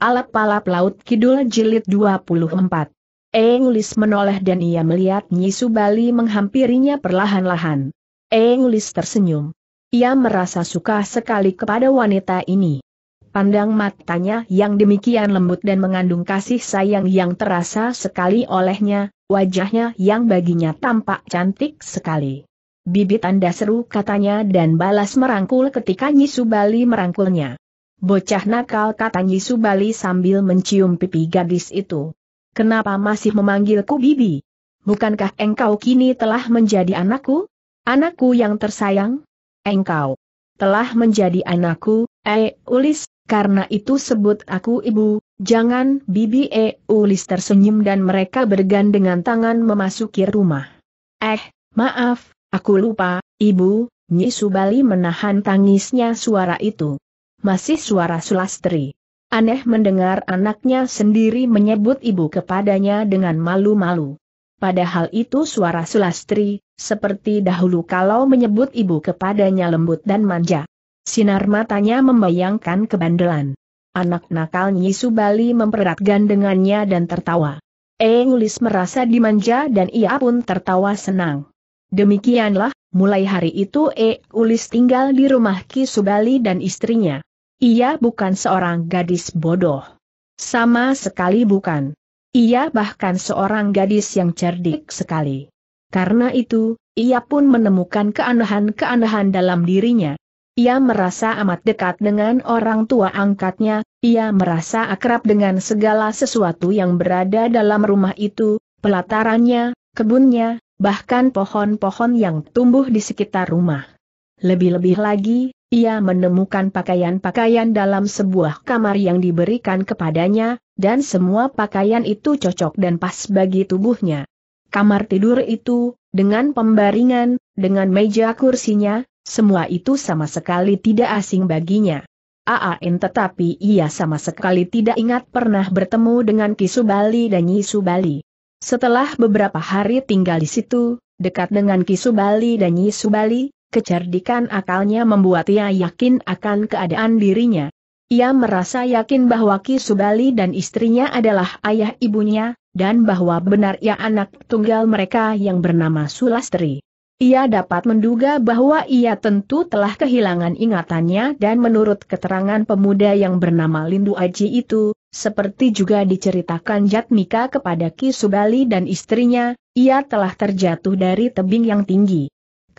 Alap-alap Laut Kidul Jilid 24. Eng Lis menoleh dan ia melihat Nyisu Bali menghampirinya perlahan-lahan. Eng Lis tersenyum. Ia merasa suka sekali kepada wanita ini. Pandang matanya yang demikian lembut dan mengandung kasih sayang yang terasa sekali olehnya, wajahnya yang baginya tampak cantik sekali. Bibit anda seru katanya dan balas merangkul ketika Nyisu Bali merangkulnya. Bocah nakal kata Nyisu Bali sambil mencium pipi gadis itu. Kenapa masih memanggilku Bibi? Bukankah engkau kini telah menjadi anakku? Anakku yang tersayang? Engkau telah menjadi anakku, eh, Ulis, karena itu sebut aku ibu, jangan Bibi eh, Ulis tersenyum dan mereka bergandengan tangan memasuki rumah. Eh, maaf, aku lupa, ibu, Nyisu Subali menahan tangisnya suara itu masih suara Sulastri. Aneh mendengar anaknya sendiri menyebut ibu kepadanya dengan malu-malu. Padahal itu suara Sulastri, seperti dahulu kalau menyebut ibu kepadanya lembut dan manja. Sinar matanya membayangkan kebandelan. Anak nakal Nyisu Bali mempererat gandengannya dan tertawa. Engulis merasa dimanja dan ia pun tertawa senang. Demikianlah, mulai hari itu E. Ulis tinggal di rumah Ki dan istrinya. Ia bukan seorang gadis bodoh. Sama sekali bukan. Ia bahkan seorang gadis yang cerdik sekali. Karena itu, ia pun menemukan keanehan-keanehan dalam dirinya. Ia merasa amat dekat dengan orang tua angkatnya, ia merasa akrab dengan segala sesuatu yang berada dalam rumah itu, pelatarannya, kebunnya, bahkan pohon-pohon yang tumbuh di sekitar rumah. Lebih-lebih lagi, ia menemukan pakaian-pakaian dalam sebuah kamar yang diberikan kepadanya, dan semua pakaian itu cocok dan pas bagi tubuhnya. Kamar tidur itu, dengan pembaringan, dengan meja kursinya, semua itu sama sekali tidak asing baginya. AAN tetapi ia sama sekali tidak ingat pernah bertemu dengan Kisubali dan Nyisubali. Setelah beberapa hari tinggal di situ, dekat dengan Kisubali dan Nyisubali kecerdikan akalnya membuat ia yakin akan keadaan dirinya. Ia merasa yakin bahwa Ki Subali dan istrinya adalah ayah ibunya, dan bahwa benar ia anak tunggal mereka yang bernama Sulastri. Ia dapat menduga bahwa ia tentu telah kehilangan ingatannya dan menurut keterangan pemuda yang bernama Lindu Aji itu, seperti juga diceritakan Jatmika kepada Ki Subali dan istrinya, ia telah terjatuh dari tebing yang tinggi.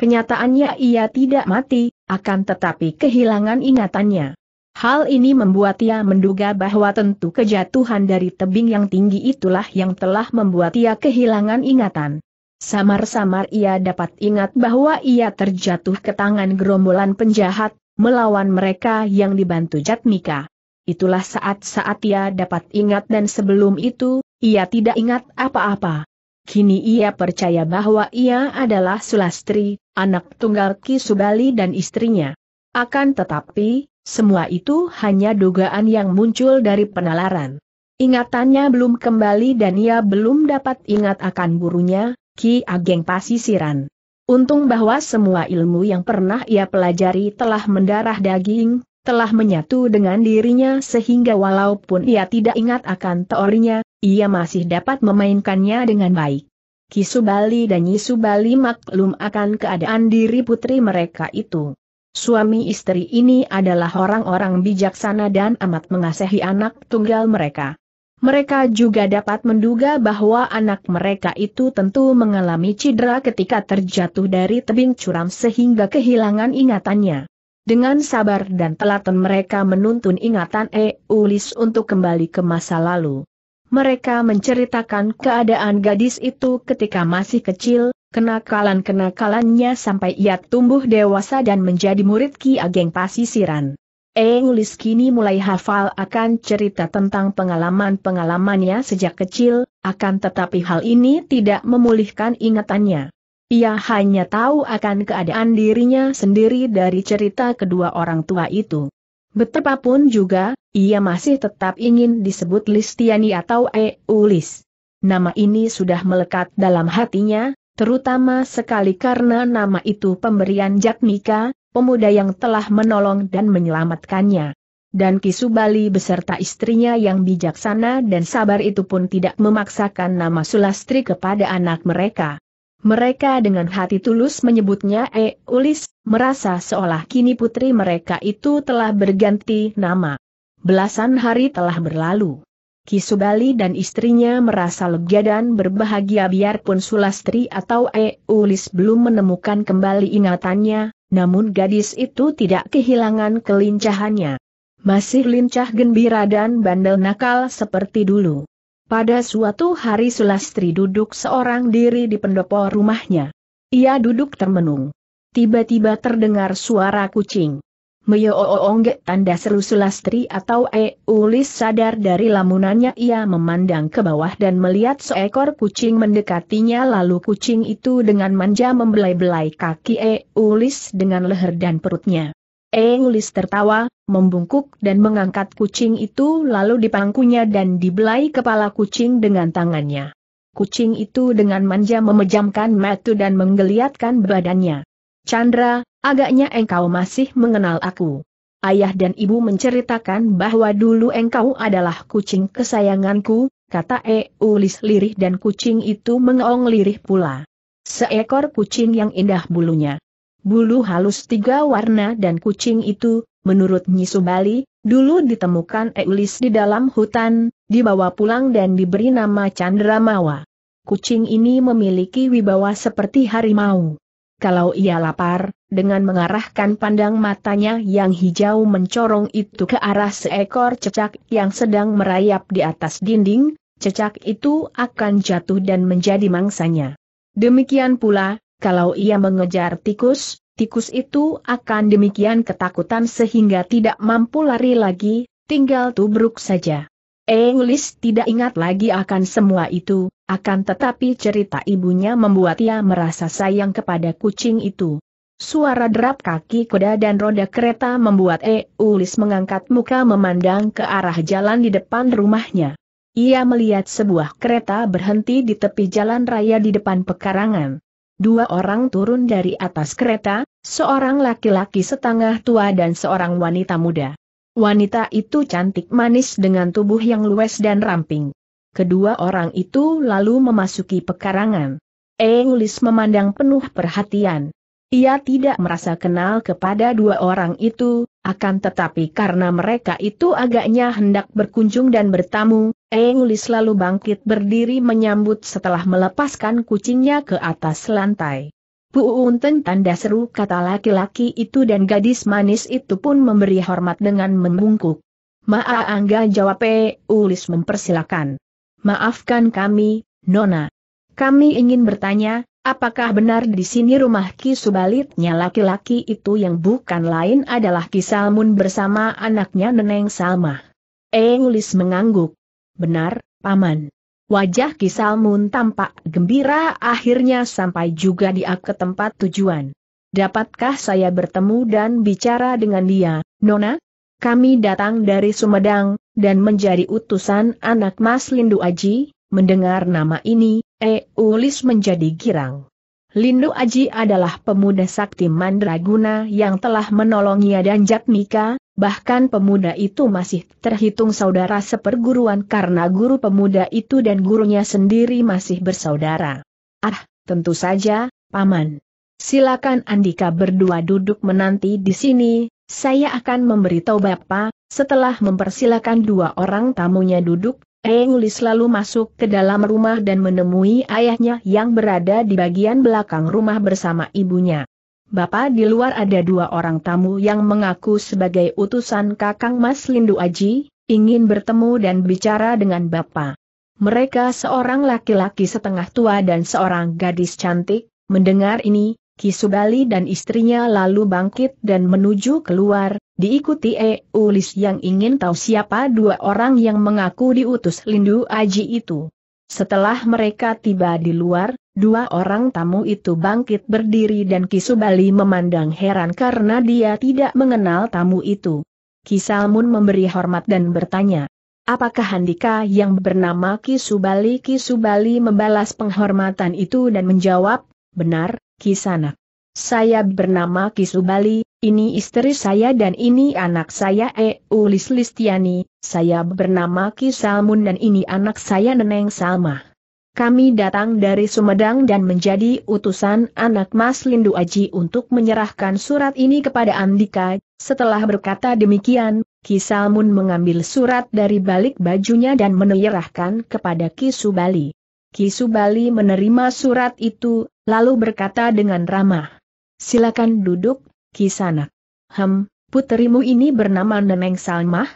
Kenyataannya ia tidak mati, akan tetapi kehilangan ingatannya. Hal ini membuat ia menduga bahwa tentu kejatuhan dari tebing yang tinggi itulah yang telah membuat ia kehilangan ingatan. Samar-samar ia dapat ingat bahwa ia terjatuh ke tangan gerombolan penjahat, melawan mereka yang dibantu Jatmika. Itulah saat-saat ia dapat ingat dan sebelum itu, ia tidak ingat apa-apa. Kini ia percaya bahwa ia adalah Sulastri, anak tunggal Ki Subali dan istrinya. Akan tetapi, semua itu hanya dugaan yang muncul dari penalaran. Ingatannya belum kembali dan ia belum dapat ingat akan gurunya, Ki Ageng Pasisiran. Untung bahwa semua ilmu yang pernah ia pelajari telah mendarah daging, telah menyatu dengan dirinya sehingga walaupun ia tidak ingat akan teorinya, ia masih dapat memainkannya dengan baik. Kisubali dan Yisubali maklum akan keadaan diri putri mereka itu. Suami istri ini adalah orang-orang bijaksana dan amat mengasihi anak tunggal mereka. Mereka juga dapat menduga bahwa anak mereka itu tentu mengalami cedera ketika terjatuh dari tebing curam sehingga kehilangan ingatannya. Dengan sabar dan telaten mereka menuntun ingatan Eulis untuk kembali ke masa lalu. Mereka menceritakan keadaan gadis itu ketika masih kecil, kenakalan-kenakalannya sampai ia tumbuh dewasa dan menjadi murid Ki Ageng Pasisiran. Eulis kini mulai hafal akan cerita tentang pengalaman-pengalamannya sejak kecil, akan tetapi hal ini tidak memulihkan ingatannya. Ia hanya tahu akan keadaan dirinya sendiri dari cerita kedua orang tua itu. Betapapun juga, ia masih tetap ingin disebut Listiani atau Eulis. Nama ini sudah melekat dalam hatinya, terutama sekali karena nama itu pemberian Jakmika, pemuda yang telah menolong dan menyelamatkannya dan Kisubali beserta istrinya yang bijaksana dan sabar itu pun tidak memaksakan nama Sulastri kepada anak mereka. Mereka dengan hati tulus menyebutnya E. Eh, Eulis, merasa seolah kini putri mereka itu telah berganti nama. Belasan hari telah berlalu. Kisubali dan istrinya merasa lega dan berbahagia biarpun Sulastri atau E. Eh, Eulis belum menemukan kembali ingatannya, namun gadis itu tidak kehilangan kelincahannya. Masih lincah gembira dan bandel nakal seperti dulu. Pada suatu hari Sulastri duduk seorang diri di pendopo rumahnya. Ia duduk termenung. Tiba-tiba terdengar suara kucing. Meyoongge tanda seru Sulastri atau e ulis sadar dari lamunannya ia memandang ke bawah dan melihat seekor kucing mendekatinya lalu kucing itu dengan manja membelai-belai kaki e ulis dengan leher dan perutnya. Eng Lis tertawa, membungkuk dan mengangkat kucing itu lalu dipangkunya dan dibelai kepala kucing dengan tangannya. Kucing itu dengan manja memejamkan mata dan menggeliatkan badannya. Chandra, agaknya engkau masih mengenal aku. Ayah dan ibu menceritakan bahwa dulu engkau adalah kucing kesayanganku, kata E. Eulis lirih dan kucing itu mengong lirih pula. Seekor kucing yang indah bulunya bulu halus tiga warna dan kucing itu, menurut Nyisu Bali, dulu ditemukan Eulis di dalam hutan, dibawa pulang dan diberi nama Mawa. Kucing ini memiliki wibawa seperti harimau. Kalau ia lapar, dengan mengarahkan pandang matanya yang hijau mencorong itu ke arah seekor cecak yang sedang merayap di atas dinding, cecak itu akan jatuh dan menjadi mangsanya. Demikian pula, kalau ia mengejar tikus, tikus itu akan demikian ketakutan sehingga tidak mampu lari lagi, tinggal tubruk saja. Eulis tidak ingat lagi akan semua itu, akan tetapi cerita ibunya membuat ia merasa sayang kepada kucing itu. Suara derap kaki kuda dan roda kereta membuat Eulis mengangkat muka memandang ke arah jalan di depan rumahnya. Ia melihat sebuah kereta berhenti di tepi jalan raya di depan pekarangan. Dua orang turun dari atas kereta, seorang laki-laki setengah tua dan seorang wanita muda. Wanita itu cantik manis dengan tubuh yang luwes dan ramping. Kedua orang itu lalu memasuki pekarangan. Eulis memandang penuh perhatian. Ia tidak merasa kenal kepada dua orang itu, akan tetapi karena mereka itu agaknya hendak berkunjung dan bertamu, Engli selalu bangkit berdiri menyambut setelah melepaskan kucingnya ke atas lantai. Puunten tanda seru kata laki-laki itu dan gadis manis itu pun memberi hormat dengan membungkuk. Maa Angga jawab P. Eh, Ulis mempersilakan. Maafkan kami, Nona. Kami ingin bertanya, apakah benar di sini rumah Ki Subalitnya laki-laki itu yang bukan lain adalah Ki Salmun bersama anaknya Neneng Salmah? Eulis mengangguk. Benar, Paman. Wajah Kisalmun tampak gembira akhirnya sampai juga dia ke tempat tujuan. Dapatkah saya bertemu dan bicara dengan dia, Nona? Kami datang dari Sumedang, dan menjadi utusan anak Mas Lindu Aji, mendengar nama ini, Eulis menjadi girang. Lindu Aji adalah pemuda sakti mandraguna yang telah menolongnya dan Jatmika, bahkan pemuda itu masih terhitung saudara seperguruan karena guru pemuda itu dan gurunya sendiri masih bersaudara. Ah, tentu saja, Paman. Silakan Andika berdua duduk menanti di sini, saya akan memberitahu Bapak, setelah mempersilakan dua orang tamunya duduk, Eng Li selalu masuk ke dalam rumah dan menemui ayahnya yang berada di bagian belakang rumah bersama ibunya. Bapak di luar ada dua orang tamu yang mengaku sebagai utusan kakang Mas Lindu Aji, ingin bertemu dan bicara dengan Bapak. Mereka seorang laki-laki setengah tua dan seorang gadis cantik, mendengar ini, Kisubali dan istrinya lalu bangkit dan menuju keluar, diikuti E. Ulis yang ingin tahu siapa dua orang yang mengaku diutus Lindu Aji itu. Setelah mereka tiba di luar, dua orang tamu itu bangkit berdiri dan Kisubali memandang heran karena dia tidak mengenal tamu itu. Kisalmun memberi hormat dan bertanya, Apakah Handika yang bernama Kisubali Kisubali membalas penghormatan itu dan menjawab, Benar, Kisanak. Saya bernama Kisubali, ini istri saya dan ini anak saya e. ulis Listiani, saya bernama Kisalmun dan ini anak saya Neneng salma. Kami datang dari Sumedang dan menjadi utusan anak Mas Lindu Aji untuk menyerahkan surat ini kepada Andika. Setelah berkata demikian, Kisalmun mengambil surat dari balik bajunya dan menyerahkan kepada Kisubali. Kisubali menerima surat itu, lalu berkata dengan ramah. Silakan duduk, Kisanak. Hem, puterimu ini bernama Neneng Salmah?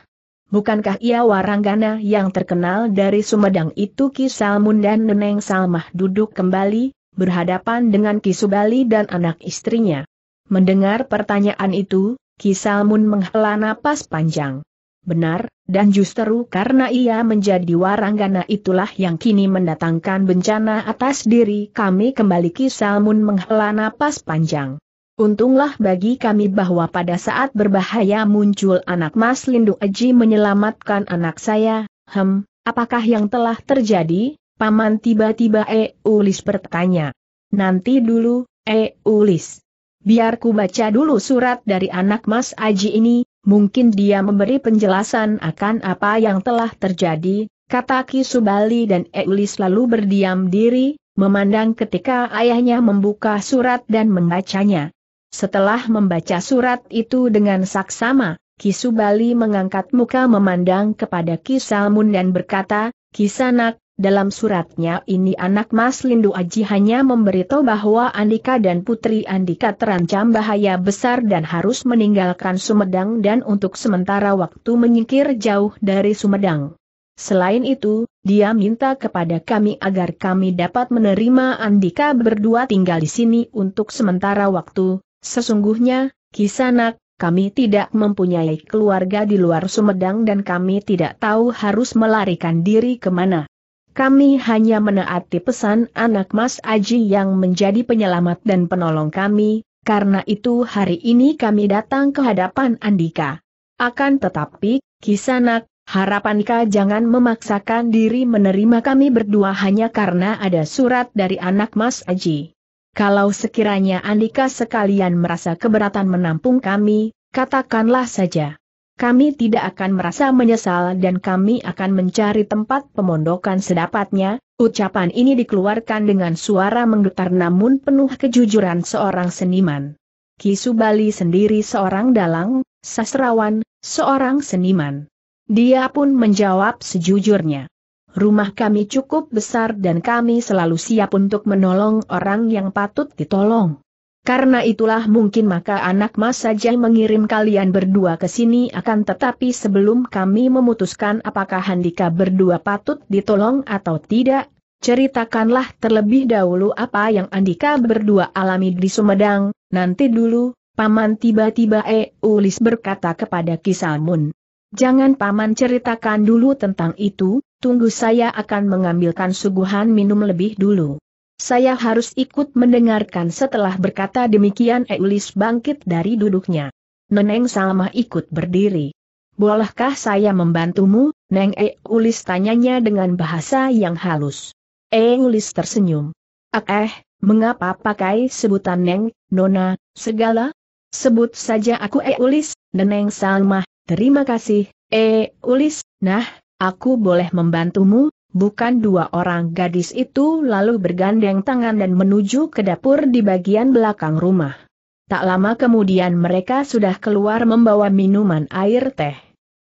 Bukankah ia waranggana yang terkenal dari Sumedang itu Kisalmun dan Neneng Salmah duduk kembali, berhadapan dengan kisubali dan anak istrinya. Mendengar pertanyaan itu, Kisalmun menghela napas panjang. Benar, dan justru karena ia menjadi waranggana itulah yang kini mendatangkan bencana atas diri kami kembali Kisalmun menghela napas panjang. Untunglah bagi kami bahwa pada saat berbahaya muncul anak Mas Lindu Aji menyelamatkan anak saya, hem, apakah yang telah terjadi? Paman tiba-tiba e. Ulis bertanya. Nanti dulu, e. Ulis. Biar ku baca dulu surat dari anak Mas Aji ini, Mungkin dia memberi penjelasan akan apa yang telah terjadi, kata Kisubali dan Eulis lalu berdiam diri, memandang ketika ayahnya membuka surat dan membacanya. Setelah membaca surat itu dengan saksama, Kisubali mengangkat muka memandang kepada Kisalmun dan berkata, Kisanak, dalam suratnya ini anak Mas Lindu Aji hanya memberitahu bahwa Andika dan Putri Andika terancam bahaya besar dan harus meninggalkan Sumedang dan untuk sementara waktu menyingkir jauh dari Sumedang. Selain itu, dia minta kepada kami agar kami dapat menerima Andika berdua tinggal di sini untuk sementara waktu. Sesungguhnya, Kisanak, kami tidak mempunyai keluarga di luar Sumedang dan kami tidak tahu harus melarikan diri kemana. Kami hanya menaati pesan anak Mas Aji yang menjadi penyelamat dan penolong kami, karena itu hari ini kami datang ke hadapan Andika. Akan tetapi, Kisanak, harapankah jangan memaksakan diri menerima kami berdua hanya karena ada surat dari anak Mas Aji. Kalau sekiranya Andika sekalian merasa keberatan menampung kami, katakanlah saja kami tidak akan merasa menyesal dan kami akan mencari tempat pemondokan sedapatnya. Ucapan ini dikeluarkan dengan suara menggetar namun penuh kejujuran seorang seniman. Kisubali sendiri seorang dalang, sastrawan, seorang seniman. Dia pun menjawab sejujurnya. Rumah kami cukup besar dan kami selalu siap untuk menolong orang yang patut ditolong. Karena itulah mungkin maka anak mas saja mengirim kalian berdua ke sini akan tetapi sebelum kami memutuskan apakah Handika berdua patut ditolong atau tidak, ceritakanlah terlebih dahulu apa yang Andika berdua alami di Sumedang, nanti dulu, Paman tiba-tiba E. ulis berkata kepada Kisalmun. Jangan Paman ceritakan dulu tentang itu, tunggu saya akan mengambilkan suguhan minum lebih dulu. Saya harus ikut mendengarkan setelah berkata demikian Eulis bangkit dari duduknya. Neneng Salma ikut berdiri. Bolehkah saya membantumu, Neng Eulis tanyanya dengan bahasa yang halus. Eulis tersenyum. Ah, eh, mengapa pakai sebutan Neng, Nona, segala? Sebut saja aku Eulis, Neneng Salma, terima kasih, Eulis, nah, aku boleh membantumu, bukan dua orang gadis itu lalu bergandeng tangan dan menuju ke dapur di bagian belakang rumah. Tak lama kemudian mereka sudah keluar membawa minuman air teh.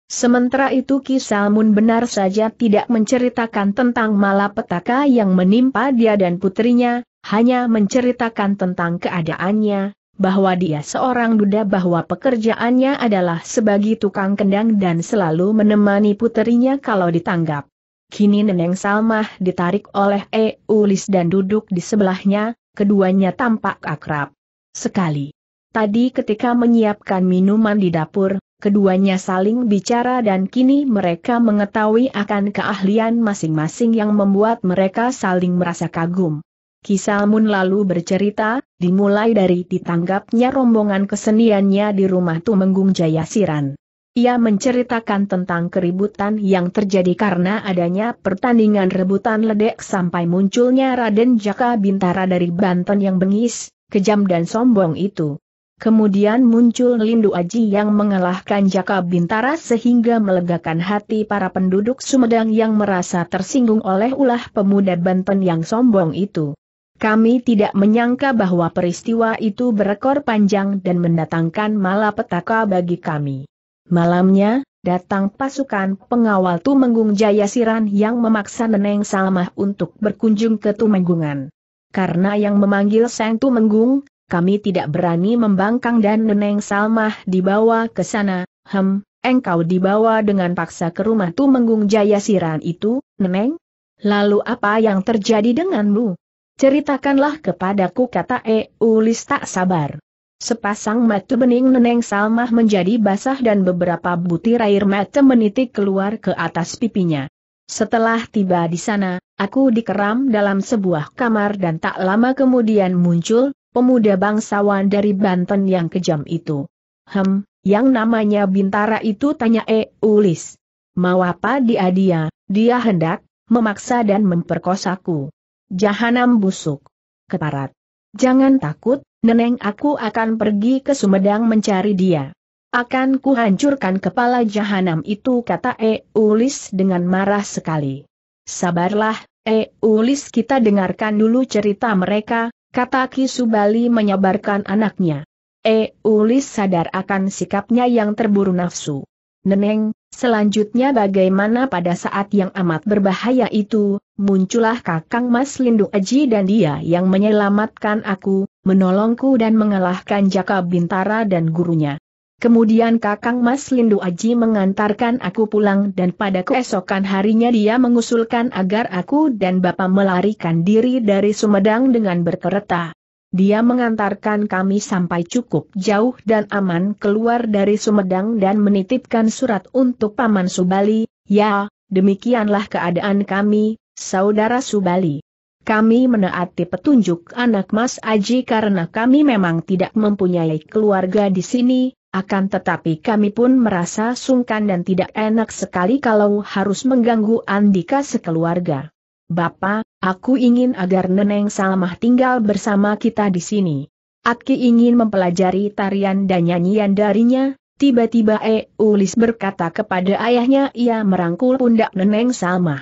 Sementara itu Ki Salmun benar saja tidak menceritakan tentang malapetaka yang menimpa dia dan putrinya, hanya menceritakan tentang keadaannya, bahwa dia seorang duda bahwa pekerjaannya adalah sebagai tukang kendang dan selalu menemani putrinya kalau ditanggap. Kini Neneng Salmah ditarik oleh Eulis dan duduk di sebelahnya, keduanya tampak akrab sekali. Tadi ketika menyiapkan minuman di dapur, keduanya saling bicara dan kini mereka mengetahui akan keahlian masing-masing yang membuat mereka saling merasa kagum. Kisalmun lalu bercerita, dimulai dari ditanggapnya rombongan keseniannya di rumah Tumenggung Jayasiran. Ia menceritakan tentang keributan yang terjadi karena adanya pertandingan rebutan ledek sampai munculnya Raden Jaka Bintara dari Banten yang bengis, kejam dan sombong itu. Kemudian muncul Lindu Aji yang mengalahkan Jaka Bintara sehingga melegakan hati para penduduk Sumedang yang merasa tersinggung oleh ulah pemuda Banten yang sombong itu. Kami tidak menyangka bahwa peristiwa itu berekor panjang dan mendatangkan malapetaka bagi kami. Malamnya, datang pasukan pengawal Tumenggung Jayasiran yang memaksa Neneng Salmah untuk berkunjung ke Tumenggungan. Karena yang memanggil Sang Tumenggung, kami tidak berani membangkang dan Neneng Salmah dibawa ke sana, hem, engkau dibawa dengan paksa ke rumah Tumenggung Jayasiran itu, Neneng? Lalu apa yang terjadi denganmu? Ceritakanlah kepadaku kata Ulis tak sabar. Sepasang mata bening Neneng Salmah menjadi basah dan beberapa butir air mata menitik keluar ke atas pipinya. Setelah tiba di sana, aku dikeram dalam sebuah kamar dan tak lama kemudian muncul, pemuda bangsawan dari Banten yang kejam itu. Hem, yang namanya Bintara itu tanya E. Ulis. Mau apa dia dia, dia hendak, memaksa dan memperkosaku. Jahanam busuk. Keparat. Jangan takut, Neneng aku akan pergi ke Sumedang mencari dia. Akan kuhancurkan kepala jahanam itu kata Eulis dengan marah sekali. Sabarlah, Eulis kita dengarkan dulu cerita mereka, kata Kisubali menyabarkan anaknya. Eulis sadar akan sikapnya yang terburu nafsu. Neneng, selanjutnya bagaimana pada saat yang amat berbahaya itu, muncullah kakang Mas Lindu Aji dan dia yang menyelamatkan aku, menolongku dan mengalahkan Jaka Bintara dan gurunya. Kemudian Kakang Mas Lindu Aji mengantarkan aku pulang dan pada keesokan harinya dia mengusulkan agar aku dan Bapak melarikan diri dari Sumedang dengan berkereta. Dia mengantarkan kami sampai cukup jauh dan aman keluar dari Sumedang dan menitipkan surat untuk Paman Subali, ya, demikianlah keadaan kami, Saudara Subali. Kami menaati petunjuk anak Mas Aji karena kami memang tidak mempunyai keluarga di sini, akan tetapi kami pun merasa sungkan dan tidak enak sekali kalau harus mengganggu Andika sekeluarga. Bapak, aku ingin agar Neneng Salmah tinggal bersama kita di sini. Aki ingin mempelajari tarian dan nyanyian darinya, tiba-tiba E. Ulis berkata kepada ayahnya ia merangkul pundak Neneng Salmah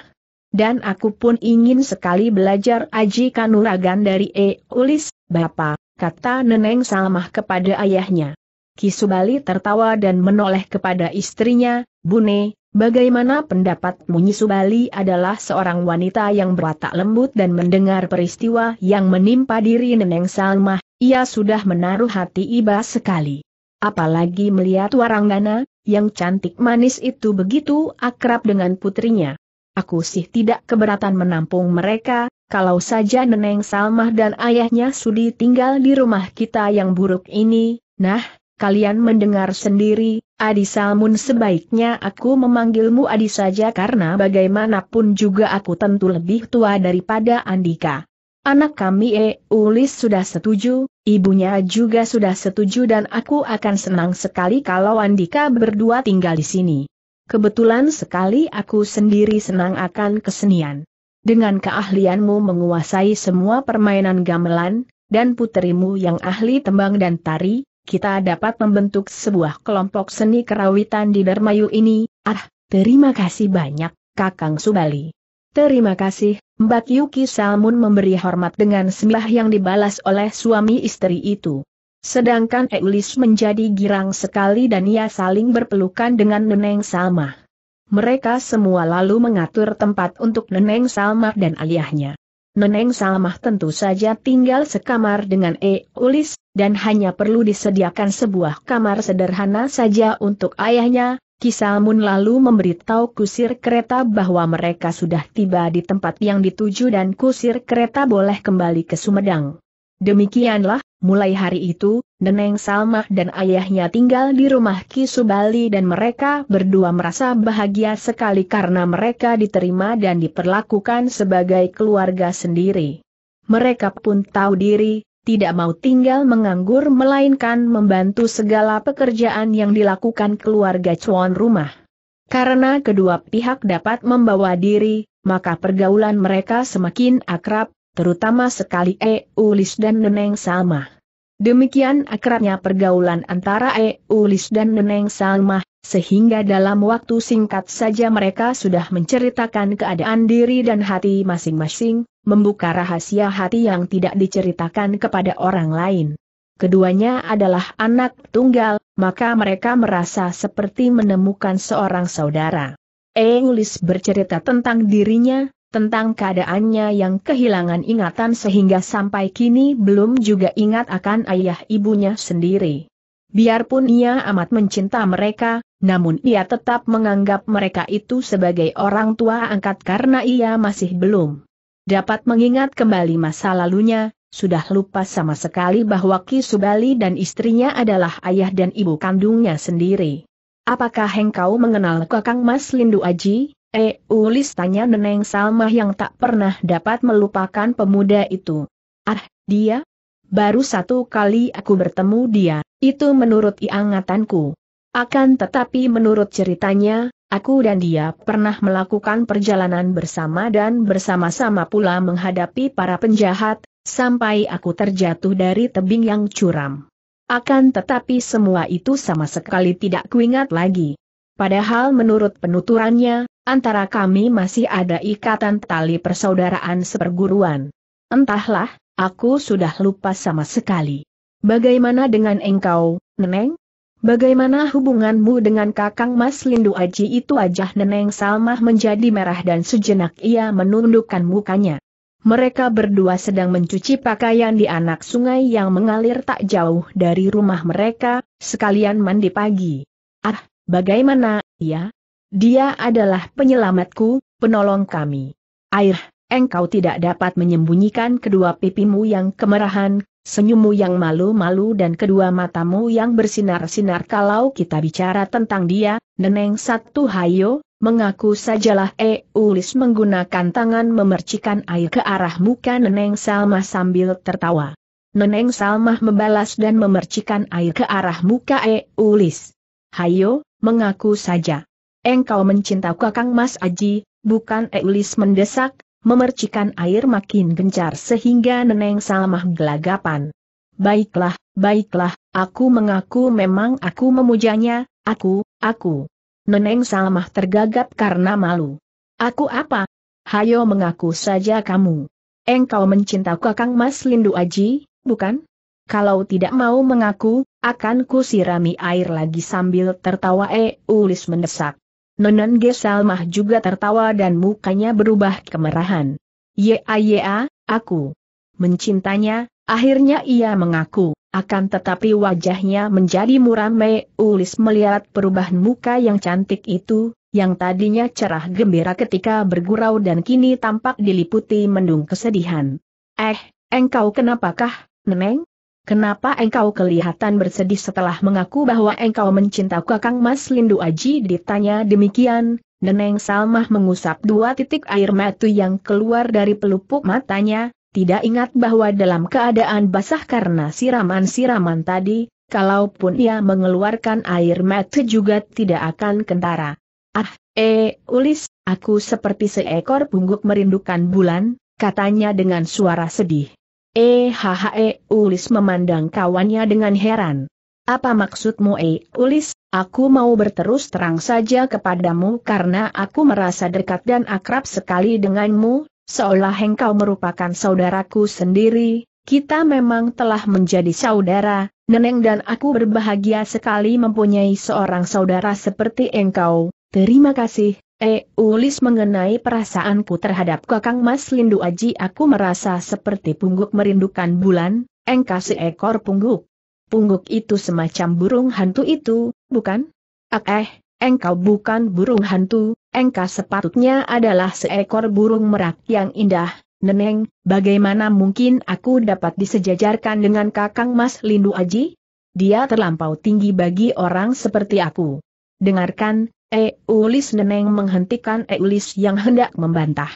dan aku pun ingin sekali belajar aji kanuragan dari Eulis, Bapak, kata Neneng Salmah kepada ayahnya. Kisubali tertawa dan menoleh kepada istrinya, Bune, bagaimana pendapatmu Nyisubali adalah seorang wanita yang berwatak lembut dan mendengar peristiwa yang menimpa diri Neneng Salmah, ia sudah menaruh hati iba sekali. Apalagi melihat Waranggana, yang cantik manis itu begitu akrab dengan putrinya aku sih tidak keberatan menampung mereka, kalau saja Neneng Salmah dan ayahnya sudi tinggal di rumah kita yang buruk ini, nah, kalian mendengar sendiri, Adi Salmun sebaiknya aku memanggilmu Adi saja karena bagaimanapun juga aku tentu lebih tua daripada Andika. Anak kami E. Ulis sudah setuju, ibunya juga sudah setuju dan aku akan senang sekali kalau Andika berdua tinggal di sini. Kebetulan sekali aku sendiri senang akan kesenian. Dengan keahlianmu menguasai semua permainan gamelan, dan puterimu yang ahli tembang dan tari, kita dapat membentuk sebuah kelompok seni kerawitan di Dermayu ini. Ah, terima kasih banyak, Kakang Subali. Terima kasih, Mbak Yuki Salmun memberi hormat dengan sembah yang dibalas oleh suami istri itu. Sedangkan Eulis menjadi girang sekali dan ia saling berpelukan dengan Neneng Salma. Mereka semua lalu mengatur tempat untuk Neneng Salma dan aliahnya. Neneng Salma tentu saja tinggal sekamar dengan Eulis dan hanya perlu disediakan sebuah kamar sederhana saja untuk ayahnya, Kisalmun lalu memberitahu kusir kereta bahwa mereka sudah tiba di tempat yang dituju dan kusir kereta boleh kembali ke Sumedang. Demikianlah, Mulai hari itu, Neneng Salmah dan ayahnya tinggal di rumah Kisubali dan mereka berdua merasa bahagia sekali karena mereka diterima dan diperlakukan sebagai keluarga sendiri. Mereka pun tahu diri, tidak mau tinggal menganggur melainkan membantu segala pekerjaan yang dilakukan keluarga cuan rumah. Karena kedua pihak dapat membawa diri, maka pergaulan mereka semakin akrab, terutama sekali Eulis dan Neneng salma. Demikian akrabnya pergaulan antara Eulis dan Neneng salma, sehingga dalam waktu singkat saja mereka sudah menceritakan keadaan diri dan hati masing-masing, membuka rahasia hati yang tidak diceritakan kepada orang lain. Keduanya adalah anak tunggal, maka mereka merasa seperti menemukan seorang saudara. Eulis bercerita tentang dirinya, tentang keadaannya yang kehilangan ingatan sehingga sampai kini belum juga ingat akan ayah ibunya sendiri. Biarpun ia amat mencinta mereka, namun ia tetap menganggap mereka itu sebagai orang tua angkat karena ia masih belum dapat mengingat kembali masa lalunya, sudah lupa sama sekali bahwa Ki Subali dan istrinya adalah ayah dan ibu kandungnya sendiri. Apakah engkau mengenal Kakang Mas Lindu Aji? Eh, ulis tanya Neneng Salma yang tak pernah dapat melupakan pemuda itu. Ah, dia? Baru satu kali aku bertemu dia, itu menurut iangatanku. Akan tetapi menurut ceritanya, aku dan dia pernah melakukan perjalanan bersama dan bersama-sama pula menghadapi para penjahat, sampai aku terjatuh dari tebing yang curam. Akan tetapi semua itu sama sekali tidak kuingat lagi. Padahal menurut penuturannya, Antara kami masih ada ikatan tali persaudaraan seperguruan. Entahlah, aku sudah lupa sama sekali. Bagaimana dengan engkau, Neneng? Bagaimana hubunganmu dengan kakang Mas Lindu Aji itu wajah Neneng Salmah menjadi merah dan sejenak ia menundukkan mukanya. Mereka berdua sedang mencuci pakaian di anak sungai yang mengalir tak jauh dari rumah mereka, sekalian mandi pagi. Ah, bagaimana, ya? Dia adalah penyelamatku, penolong kami. Air, engkau tidak dapat menyembunyikan kedua pipimu yang kemerahan, senyummu yang malu-malu dan kedua matamu yang bersinar-sinar kalau kita bicara tentang dia, Neneng Satu Hayo, mengaku sajalah Eulis menggunakan tangan memercikan air ke arah muka Neneng Salma sambil tertawa. Neneng Salmah membalas dan memercikan air ke arah muka Eulis. Hayo, mengaku saja engkau mencinta kakang Mas Aji, bukan Eulis mendesak, memercikan air makin gencar sehingga Neneng Salmah gelagapan. Baiklah, baiklah, aku mengaku memang aku memujanya, aku, aku. Neneng Salmah tergagap karena malu. Aku apa? Hayo mengaku saja kamu. Engkau mencinta kakang Mas Lindu Aji, bukan? Kalau tidak mau mengaku, akan ku sirami air lagi sambil tertawa Eulis mendesak. Nonon Gesalmah juga tertawa dan mukanya berubah kemerahan. Ya ya, aku mencintanya, akhirnya ia mengaku, akan tetapi wajahnya menjadi muram Ulis melihat perubahan muka yang cantik itu, yang tadinya cerah gembira ketika bergurau dan kini tampak diliputi mendung kesedihan. Eh, engkau kenapakah, Neneng? Kenapa engkau kelihatan bersedih setelah mengaku bahwa engkau mencinta kakang Mas Lindu Aji ditanya demikian, Neneng Salmah mengusap dua titik air mata yang keluar dari pelupuk matanya, tidak ingat bahwa dalam keadaan basah karena siraman-siraman tadi, kalaupun ia mengeluarkan air mata juga tidak akan kentara. Ah, eh, Ulis, aku seperti seekor pungguk merindukan bulan, katanya dengan suara sedih. Eh, eh, Ulis memandang kawannya dengan heran. Apa maksudmu eh Ulis? Aku mau berterus terang saja kepadamu karena aku merasa dekat dan akrab sekali denganmu, seolah engkau merupakan saudaraku sendiri, kita memang telah menjadi saudara, Neneng dan aku berbahagia sekali mempunyai seorang saudara seperti engkau, terima kasih, Eh, ulis mengenai perasaanku terhadap kakang Mas Lindu Aji aku merasa seperti pungguk merindukan bulan, engkau seekor pungguk. Pungguk itu semacam burung hantu itu, bukan? Ak ah, eh, engkau bukan burung hantu, engkau sepatutnya adalah seekor burung merak yang indah, Neneng, bagaimana mungkin aku dapat disejajarkan dengan kakang Mas Lindu Aji? Dia terlampau tinggi bagi orang seperti aku. Dengarkan, Eulis Neneng menghentikan Eulis yang hendak membantah.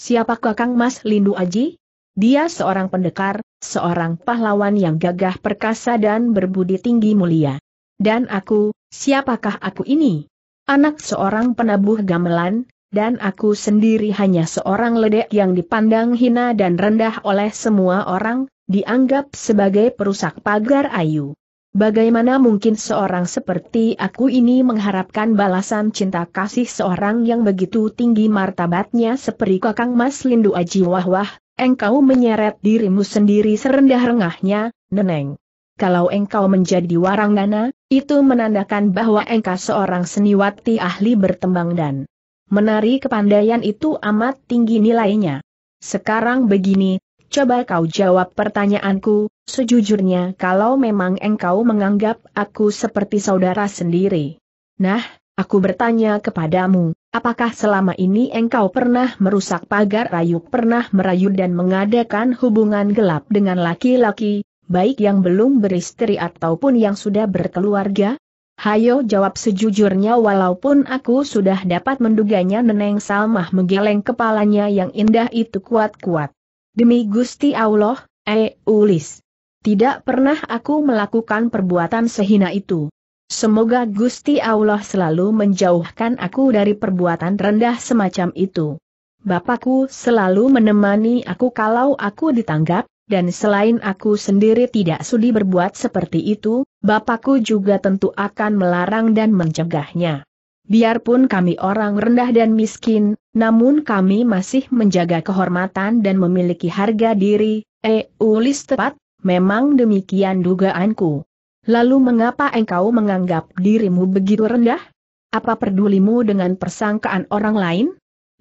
Siapakah Kang Mas Lindu Aji? Dia seorang pendekar, seorang pahlawan yang gagah perkasa dan berbudi tinggi mulia. Dan aku, siapakah aku ini? Anak seorang penabuh gamelan, dan aku sendiri hanya seorang ledek yang dipandang hina dan rendah oleh semua orang, dianggap sebagai perusak pagar ayu. Bagaimana mungkin seorang seperti aku ini mengharapkan balasan cinta kasih seorang yang begitu tinggi martabatnya seperti kakang Mas Lindu Aji Wah Wah, engkau menyeret dirimu sendiri serendah rengahnya, Neneng. Kalau engkau menjadi waranggana, itu menandakan bahwa engkau seorang seniwati ahli bertembang dan menari kepandaian itu amat tinggi nilainya. Sekarang begini, Coba kau jawab pertanyaanku, sejujurnya kalau memang engkau menganggap aku seperti saudara sendiri. Nah, aku bertanya kepadamu, apakah selama ini engkau pernah merusak pagar rayu, pernah merayu dan mengadakan hubungan gelap dengan laki-laki, baik yang belum beristri ataupun yang sudah berkeluarga? Hayo jawab sejujurnya walaupun aku sudah dapat menduganya Neneng Salmah menggeleng kepalanya yang indah itu kuat-kuat. Demi Gusti Allah, eh Ulis, Tidak pernah aku melakukan perbuatan sehina itu. Semoga Gusti Allah selalu menjauhkan aku dari perbuatan rendah semacam itu. Bapakku selalu menemani aku kalau aku ditanggap, dan selain aku sendiri tidak sudi berbuat seperti itu, Bapakku juga tentu akan melarang dan mencegahnya. Biarpun kami orang rendah dan miskin, namun kami masih menjaga kehormatan dan memiliki harga diri, eh, ulis tepat, memang demikian dugaanku. Lalu mengapa engkau menganggap dirimu begitu rendah? Apa pedulimu dengan persangkaan orang lain?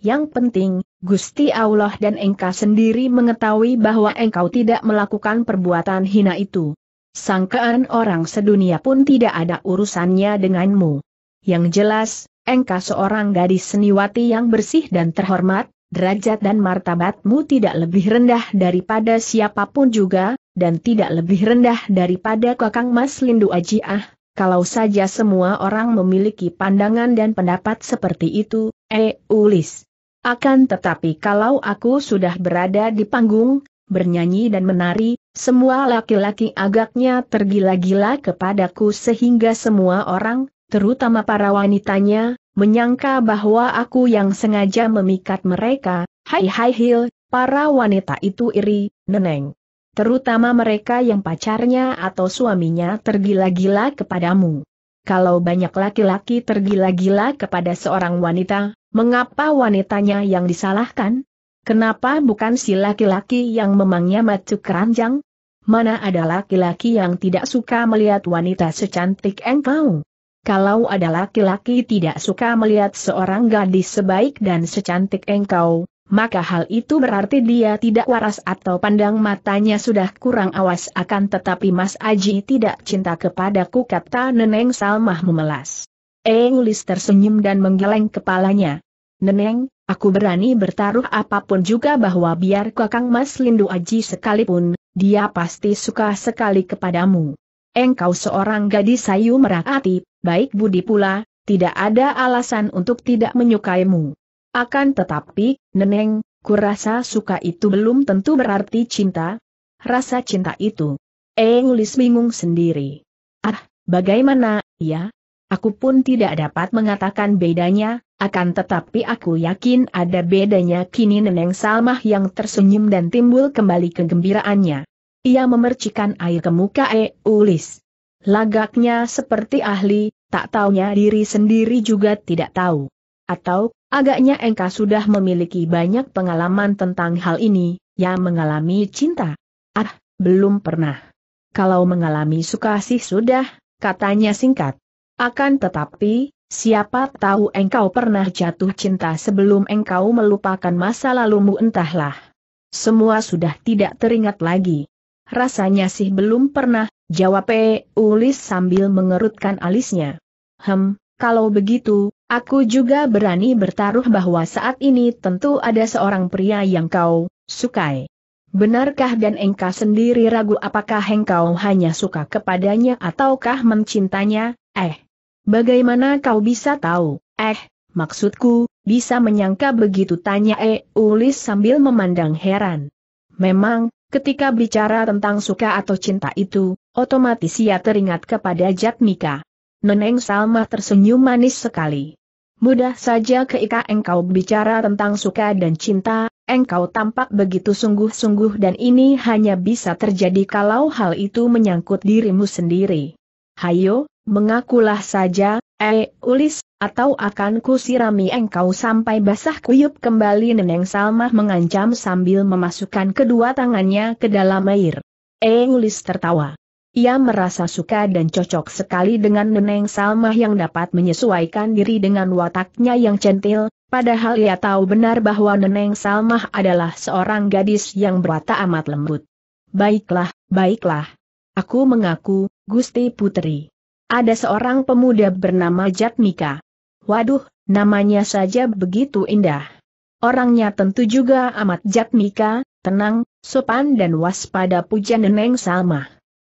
Yang penting, Gusti Allah dan engkau sendiri mengetahui bahwa engkau tidak melakukan perbuatan hina itu. Sangkaan orang sedunia pun tidak ada urusannya denganmu. Yang jelas, engkau seorang gadis seniwati yang bersih dan terhormat, derajat dan martabatmu tidak lebih rendah daripada siapapun juga, dan tidak lebih rendah daripada kakang Mas Lindu Ajiah. Kalau saja semua orang memiliki pandangan dan pendapat seperti itu, eh, Ulis. Akan tetapi kalau aku sudah berada di panggung, bernyanyi dan menari, semua laki-laki agaknya tergila-gila kepadaku sehingga semua orang, terutama para wanitanya, menyangka bahwa aku yang sengaja memikat mereka, hai hai hil, para wanita itu iri, neneng. Terutama mereka yang pacarnya atau suaminya tergila-gila kepadamu. Kalau banyak laki-laki tergila-gila kepada seorang wanita, mengapa wanitanya yang disalahkan? Kenapa bukan si laki-laki yang memangnya macu keranjang? Mana ada laki-laki yang tidak suka melihat wanita secantik engkau? Kalau ada laki-laki tidak suka melihat seorang gadis sebaik dan secantik engkau, maka hal itu berarti dia tidak waras atau pandang matanya sudah kurang awas akan tetapi Mas Aji tidak cinta kepadaku kata Neneng Salmah memelas. Englis tersenyum dan menggeleng kepalanya. Neneng, aku berani bertaruh apapun juga bahwa biar kakang Mas Lindu Aji sekalipun, dia pasti suka sekali kepadamu engkau seorang gadis sayu merakati, baik budi pula, tidak ada alasan untuk tidak menyukaimu. Akan tetapi, Neneng, kurasa suka itu belum tentu berarti cinta. Rasa cinta itu. Englis bingung sendiri. Ah, bagaimana, ya? Aku pun tidak dapat mengatakan bedanya, akan tetapi aku yakin ada bedanya kini Neneng Salmah yang tersenyum dan timbul kembali kegembiraannya. Ia memercikan air ke muka e. ulis. Lagaknya seperti ahli, tak taunya diri sendiri juga tidak tahu. Atau, agaknya engkau sudah memiliki banyak pengalaman tentang hal ini, yang mengalami cinta. Ah, belum pernah. Kalau mengalami suka sih sudah, katanya singkat. Akan tetapi, siapa tahu engkau pernah jatuh cinta sebelum engkau melupakan masa lalumu entahlah. Semua sudah tidak teringat lagi. Rasanya sih belum pernah, jawab E. Ulis sambil mengerutkan alisnya. Hem, kalau begitu, aku juga berani bertaruh bahwa saat ini tentu ada seorang pria yang kau sukai. Benarkah dan engkau sendiri ragu apakah engkau hanya suka kepadanya ataukah mencintanya, eh? Bagaimana kau bisa tahu, eh, maksudku, bisa menyangka begitu tanya E. Ulis sambil memandang heran. Memang, Ketika bicara tentang suka atau cinta itu, otomatis ia teringat kepada Jatmika. Neneng Salma tersenyum manis sekali. Mudah saja ketika engkau bicara tentang suka dan cinta, engkau tampak begitu sungguh-sungguh dan ini hanya bisa terjadi kalau hal itu menyangkut dirimu sendiri. Hayo, mengakulah saja, eh, Ulis, atau akan kusirami engkau sampai basah kuyup kembali Neneng Salmah mengancam sambil memasukkan kedua tangannya ke dalam air. Eulis tertawa. Ia merasa suka dan cocok sekali dengan Neneng Salmah yang dapat menyesuaikan diri dengan wataknya yang centil, padahal ia tahu benar bahwa Neneng Salmah adalah seorang gadis yang berwatak amat lembut. Baiklah, baiklah. Aku mengaku, Gusti Putri. Ada seorang pemuda bernama Jatmika. Waduh, namanya saja begitu indah. Orangnya tentu juga amat jatmika, tenang, sopan dan waspada puja Neneng Salma.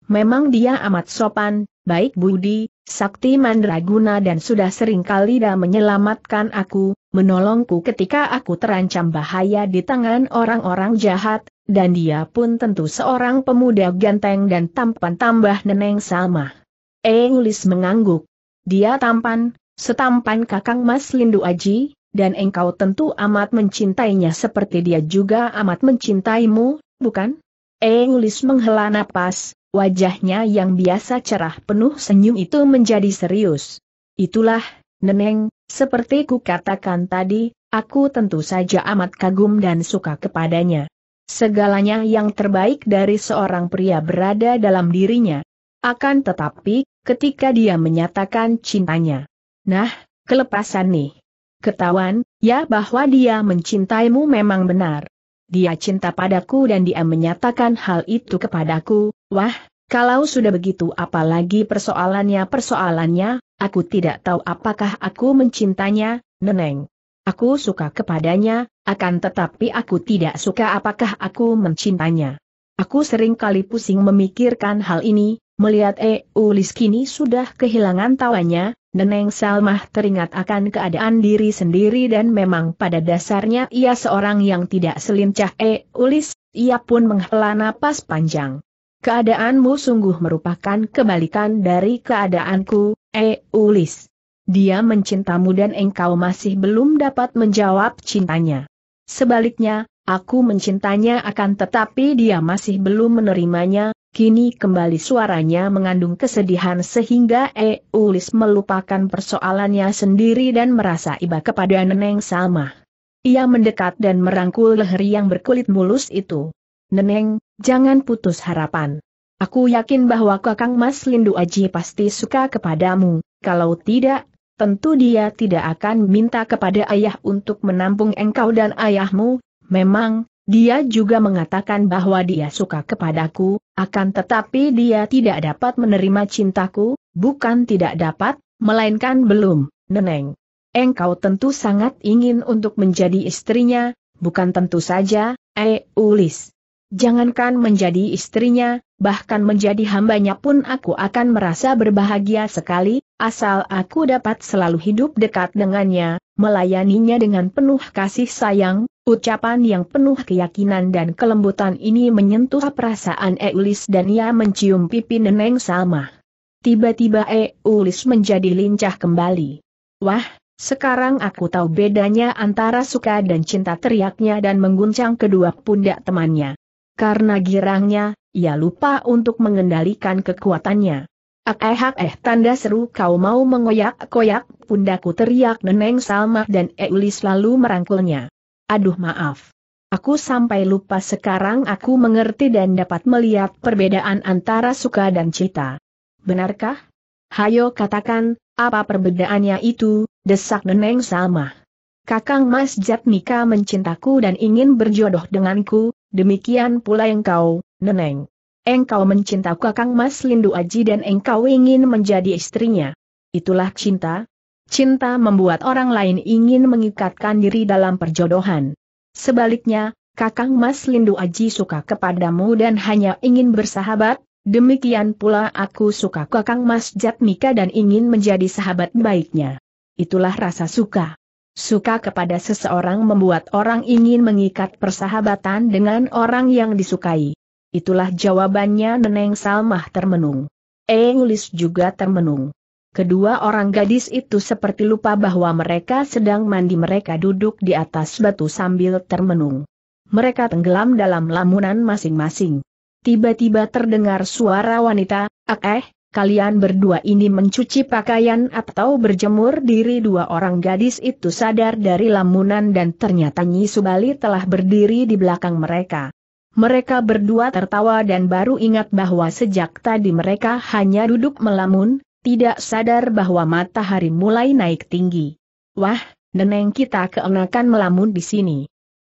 Memang dia amat sopan, baik budi, sakti mandraguna dan sudah sering kali dah menyelamatkan aku, menolongku ketika aku terancam bahaya di tangan orang-orang jahat, dan dia pun tentu seorang pemuda ganteng dan tampan tambah Neneng Salma. Englis mengangguk. Dia tampan, Setampan kakang Mas Lindu Aji, dan engkau tentu amat mencintainya seperti dia juga amat mencintaimu, bukan? Englis eh, menghela napas, wajahnya yang biasa cerah penuh senyum itu menjadi serius. Itulah, Neneng, seperti ku katakan tadi, aku tentu saja amat kagum dan suka kepadanya. Segalanya yang terbaik dari seorang pria berada dalam dirinya. Akan tetapi, ketika dia menyatakan cintanya, Nah, kelepasan nih. Ketahuan, ya bahwa dia mencintaimu memang benar. Dia cinta padaku dan dia menyatakan hal itu kepadaku, wah, kalau sudah begitu apalagi persoalannya persoalannya, aku tidak tahu apakah aku mencintanya, Neneng. Aku suka kepadanya, akan tetapi aku tidak suka apakah aku mencintanya. Aku sering kali pusing memikirkan hal ini, melihat Eulis eh, kini sudah kehilangan tawanya, Neneng Salmah teringat akan keadaan diri sendiri dan memang pada dasarnya ia seorang yang tidak selincah e ulis, ia pun menghela napas panjang. Keadaanmu sungguh merupakan kebalikan dari keadaanku, e ulis. Dia mencintamu dan engkau masih belum dapat menjawab cintanya. Sebaliknya, Aku mencintanya akan tetapi dia masih belum menerimanya, Kini kembali suaranya mengandung kesedihan sehingga Eulis melupakan persoalannya sendiri dan merasa iba kepada Neneng Salma. Ia mendekat dan merangkul leher yang berkulit mulus itu. Neneng, jangan putus harapan. Aku yakin bahwa kakang Mas Lindu Aji pasti suka kepadamu, kalau tidak, tentu dia tidak akan minta kepada ayah untuk menampung engkau dan ayahmu, memang, dia juga mengatakan bahwa dia suka kepadaku, akan tetapi dia tidak dapat menerima cintaku, bukan tidak dapat, melainkan belum, Neneng. Engkau tentu sangat ingin untuk menjadi istrinya, bukan tentu saja, eh, Ulis. Jangankan menjadi istrinya, bahkan menjadi hambanya pun aku akan merasa berbahagia sekali, Asal aku dapat selalu hidup dekat dengannya, melayaninya dengan penuh kasih sayang, ucapan yang penuh keyakinan dan kelembutan ini menyentuh perasaan Eulis dan ia mencium pipi Neneng Salma. Tiba-tiba Eulis menjadi lincah kembali. Wah, sekarang aku tahu bedanya antara suka dan cinta teriaknya dan mengguncang kedua pundak temannya. Karena girangnya, ia lupa untuk mengendalikan kekuatannya. Ak eh hak eh tanda seru kau mau mengoyak-koyak pundaku teriak Neneng Salma dan Eulis lalu merangkulnya. Aduh maaf. Aku sampai lupa sekarang aku mengerti dan dapat melihat perbedaan antara suka dan cita. Benarkah? Hayo katakan, apa perbedaannya itu, desak Neneng Salma. Kakang Mas Jatmika mencintaku dan ingin berjodoh denganku, demikian pula engkau, Neneng engkau mencinta kakang Mas Lindu Aji dan engkau ingin menjadi istrinya. Itulah cinta. Cinta membuat orang lain ingin mengikatkan diri dalam perjodohan. Sebaliknya, kakang Mas Lindu Aji suka kepadamu dan hanya ingin bersahabat, demikian pula aku suka kakang Mas Jatmika dan ingin menjadi sahabat baiknya. Itulah rasa suka. Suka kepada seseorang membuat orang ingin mengikat persahabatan dengan orang yang disukai. Itulah jawabannya Neneng Salmah termenung. Eh, Lis juga termenung. Kedua orang gadis itu seperti lupa bahwa mereka sedang mandi mereka duduk di atas batu sambil termenung. Mereka tenggelam dalam lamunan masing-masing. Tiba-tiba terdengar suara wanita, ak eh, kalian berdua ini mencuci pakaian atau berjemur diri dua orang gadis itu sadar dari lamunan dan ternyata Nyi Subali telah berdiri di belakang mereka. Mereka berdua tertawa dan baru ingat bahwa sejak tadi mereka hanya duduk melamun, tidak sadar bahwa matahari mulai naik tinggi. Wah, neneng kita keenakan melamun di sini.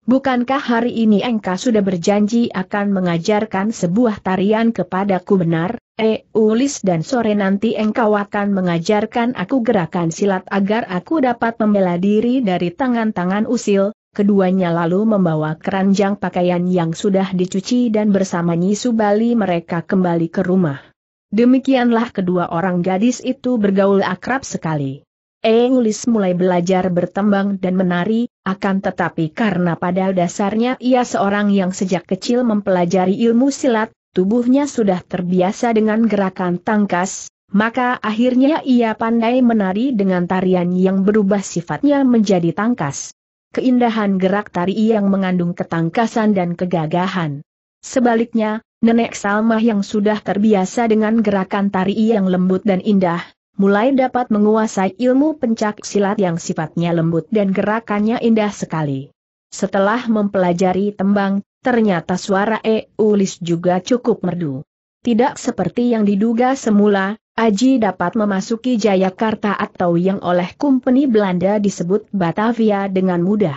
Bukankah hari ini engkau sudah berjanji akan mengajarkan sebuah tarian kepadaku benar? Eh, Ulis dan sore nanti engkau akan mengajarkan aku gerakan silat agar aku dapat membela diri dari tangan-tangan usil, Keduanya lalu membawa keranjang pakaian yang sudah dicuci dan bersama Nyisu Bali mereka kembali ke rumah. Demikianlah kedua orang gadis itu bergaul akrab sekali. Englis mulai belajar bertembang dan menari, akan tetapi karena pada dasarnya ia seorang yang sejak kecil mempelajari ilmu silat, tubuhnya sudah terbiasa dengan gerakan tangkas, maka akhirnya ia pandai menari dengan tarian yang berubah sifatnya menjadi tangkas keindahan gerak tari yang mengandung ketangkasan dan kegagahan. Sebaliknya, Nenek Salmah yang sudah terbiasa dengan gerakan tari yang lembut dan indah, mulai dapat menguasai ilmu pencak silat yang sifatnya lembut dan gerakannya indah sekali. Setelah mempelajari tembang, ternyata suara E. Ulis juga cukup merdu. Tidak seperti yang diduga semula, Aji dapat memasuki Jayakarta atau yang oleh Company Belanda disebut Batavia dengan mudah.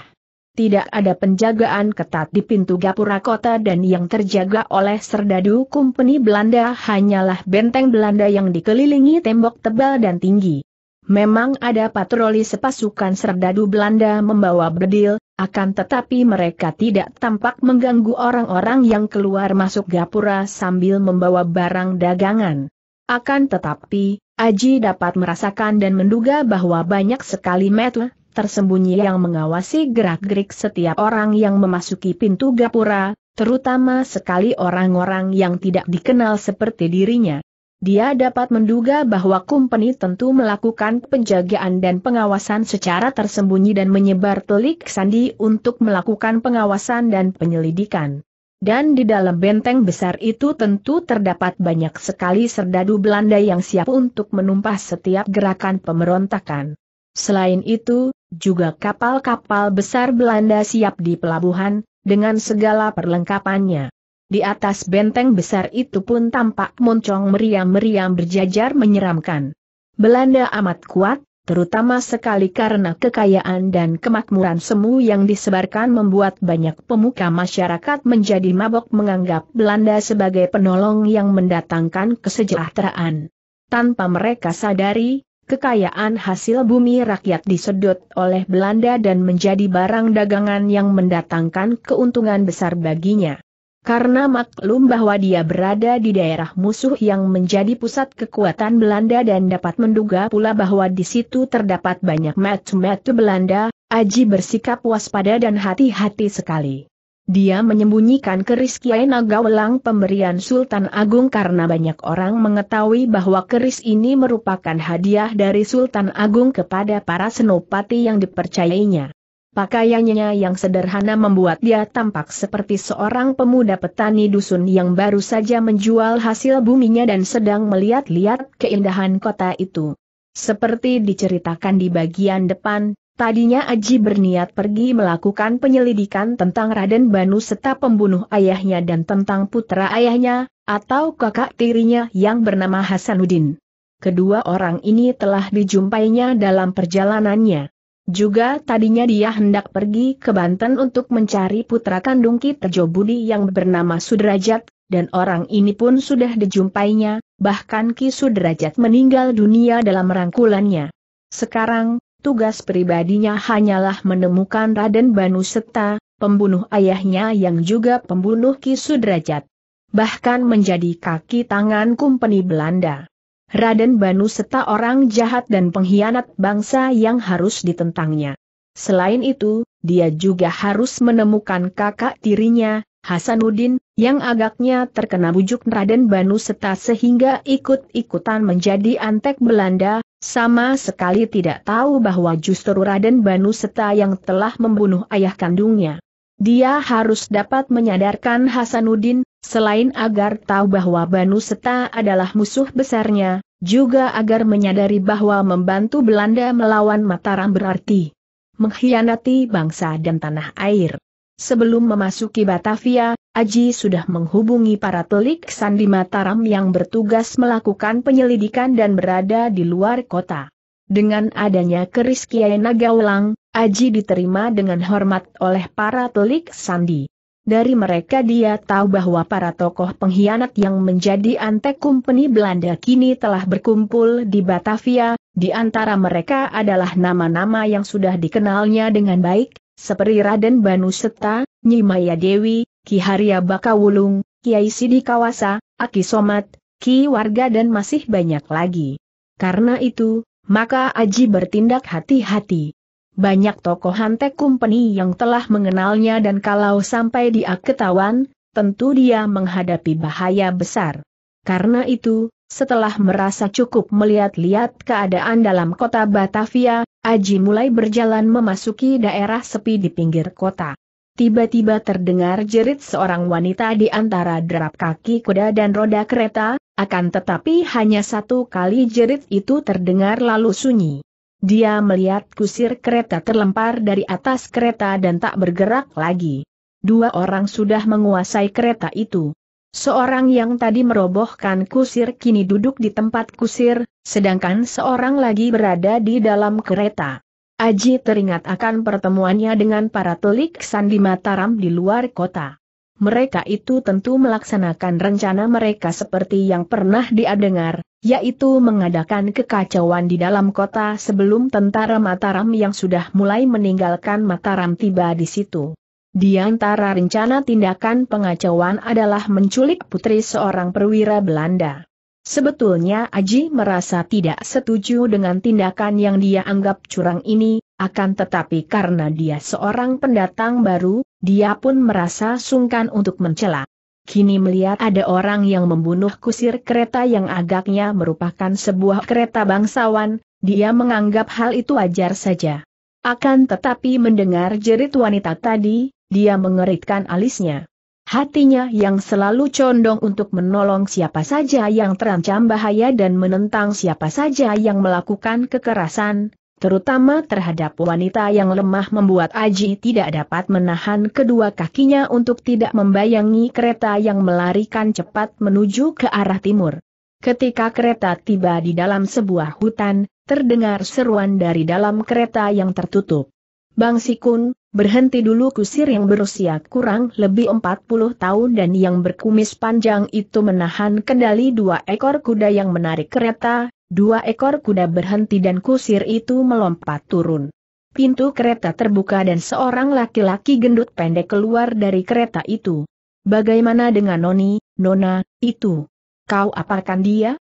Tidak ada penjagaan ketat di pintu Gapura kota dan yang terjaga oleh serdadu Company Belanda hanyalah benteng Belanda yang dikelilingi tembok tebal dan tinggi. Memang ada patroli sepasukan serdadu Belanda membawa bedil, akan tetapi mereka tidak tampak mengganggu orang-orang yang keluar masuk Gapura sambil membawa barang dagangan. Akan tetapi, Aji dapat merasakan dan menduga bahwa banyak sekali metu tersembunyi yang mengawasi gerak-gerik setiap orang yang memasuki pintu gapura, terutama sekali orang-orang yang tidak dikenal seperti dirinya. Dia dapat menduga bahwa kumpeni tentu melakukan penjagaan dan pengawasan secara tersembunyi dan menyebar telik sandi untuk melakukan pengawasan dan penyelidikan. Dan di dalam benteng besar itu tentu terdapat banyak sekali serdadu Belanda yang siap untuk menumpas setiap gerakan pemberontakan. Selain itu, juga kapal-kapal besar Belanda siap di pelabuhan, dengan segala perlengkapannya. Di atas benteng besar itu pun tampak moncong meriam-meriam berjajar menyeramkan. Belanda amat kuat, terutama sekali karena kekayaan dan kemakmuran semu yang disebarkan membuat banyak pemuka masyarakat menjadi mabok menganggap Belanda sebagai penolong yang mendatangkan kesejahteraan. Tanpa mereka sadari, kekayaan hasil bumi rakyat disedot oleh Belanda dan menjadi barang dagangan yang mendatangkan keuntungan besar baginya. Karena maklum bahwa dia berada di daerah musuh yang menjadi pusat kekuatan Belanda dan dapat menduga pula bahwa di situ terdapat banyak metu-metu Belanda, Aji bersikap waspada dan hati-hati sekali. Dia menyembunyikan keris Kiai Nagawelang pemberian Sultan Agung karena banyak orang mengetahui bahwa keris ini merupakan hadiah dari Sultan Agung kepada para senopati yang dipercayainya. Pakaiannya yang sederhana membuat dia tampak seperti seorang pemuda petani dusun yang baru saja menjual hasil buminya dan sedang melihat-lihat keindahan kota itu. Seperti diceritakan di bagian depan, tadinya Aji berniat pergi melakukan penyelidikan tentang Raden Banu serta pembunuh ayahnya dan tentang putra ayahnya, atau kakak tirinya yang bernama Hasanuddin. Kedua orang ini telah dijumpainya dalam perjalanannya. Juga tadinya dia hendak pergi ke Banten untuk mencari putra kandung Ki Tejo Budi yang bernama Sudrajat, dan orang ini pun sudah dijumpainya, bahkan Ki Sudrajat meninggal dunia dalam rangkulannya. Sekarang, tugas pribadinya hanyalah menemukan Raden Banu Seta, pembunuh ayahnya yang juga pembunuh Ki Sudrajat. Bahkan menjadi kaki tangan Kumpeni Belanda. Raden Banu serta orang jahat dan pengkhianat bangsa yang harus ditentangnya. Selain itu, dia juga harus menemukan kakak tirinya, Hasanuddin, yang agaknya terkena bujuk Raden Banu serta sehingga ikut-ikutan menjadi antek Belanda, sama sekali tidak tahu bahwa justru Raden Banu serta yang telah membunuh ayah kandungnya. Dia harus dapat menyadarkan Hasanuddin, selain agar tahu bahwa Banu Seta adalah musuh besarnya, juga agar menyadari bahwa membantu Belanda melawan Mataram berarti mengkhianati bangsa dan tanah air. Sebelum memasuki Batavia, Aji sudah menghubungi para telik sandi Mataram yang bertugas melakukan penyelidikan dan berada di luar kota. Dengan adanya keris Kiai Nagaulang, Aji diterima dengan hormat oleh para telik sandi. Dari mereka dia tahu bahwa para tokoh pengkhianat yang menjadi antek kumpeni Belanda kini telah berkumpul di Batavia, di antara mereka adalah nama-nama yang sudah dikenalnya dengan baik, seperti Raden Banu Seta, Nyimaya Dewi, Ki Harya Bakawulung, Kiai Sidi Kawasa, Aki Somat, Ki Warga dan masih banyak lagi. Karena itu, maka Aji bertindak hati-hati banyak tokoh Hantek Company yang telah mengenalnya dan kalau sampai dia ketahuan, tentu dia menghadapi bahaya besar. Karena itu, setelah merasa cukup melihat-lihat keadaan dalam kota Batavia, Aji mulai berjalan memasuki daerah sepi di pinggir kota. Tiba-tiba terdengar jerit seorang wanita di antara derap kaki kuda dan roda kereta, akan tetapi hanya satu kali jerit itu terdengar lalu sunyi. Dia melihat kusir kereta terlempar dari atas kereta dan tak bergerak lagi. Dua orang sudah menguasai kereta itu. Seorang yang tadi merobohkan kusir kini duduk di tempat kusir, sedangkan seorang lagi berada di dalam kereta. Aji teringat akan pertemuannya dengan para telik sandi Mataram di luar kota mereka itu tentu melaksanakan rencana mereka seperti yang pernah dia dengar, yaitu mengadakan kekacauan di dalam kota sebelum tentara Mataram yang sudah mulai meninggalkan Mataram tiba di situ. Di antara rencana tindakan pengacauan adalah menculik putri seorang perwira Belanda. Sebetulnya Aji merasa tidak setuju dengan tindakan yang dia anggap curang ini, akan tetapi karena dia seorang pendatang baru, dia pun merasa sungkan untuk mencela. Kini melihat ada orang yang membunuh kusir kereta yang agaknya merupakan sebuah kereta bangsawan, dia menganggap hal itu wajar saja. Akan tetapi mendengar jerit wanita tadi, dia mengeritkan alisnya. Hatinya yang selalu condong untuk menolong siapa saja yang terancam bahaya dan menentang siapa saja yang melakukan kekerasan, terutama terhadap wanita yang lemah membuat Aji tidak dapat menahan kedua kakinya untuk tidak membayangi kereta yang melarikan cepat menuju ke arah timur. Ketika kereta tiba di dalam sebuah hutan, terdengar seruan dari dalam kereta yang tertutup. Bang Sikun, berhenti dulu kusir yang berusia kurang lebih 40 tahun dan yang berkumis panjang itu menahan kendali dua ekor kuda yang menarik kereta, dua ekor kuda berhenti dan kusir itu melompat turun. Pintu kereta terbuka dan seorang laki-laki gendut pendek keluar dari kereta itu. Bagaimana dengan Noni, Nona, itu? Kau apakan dia?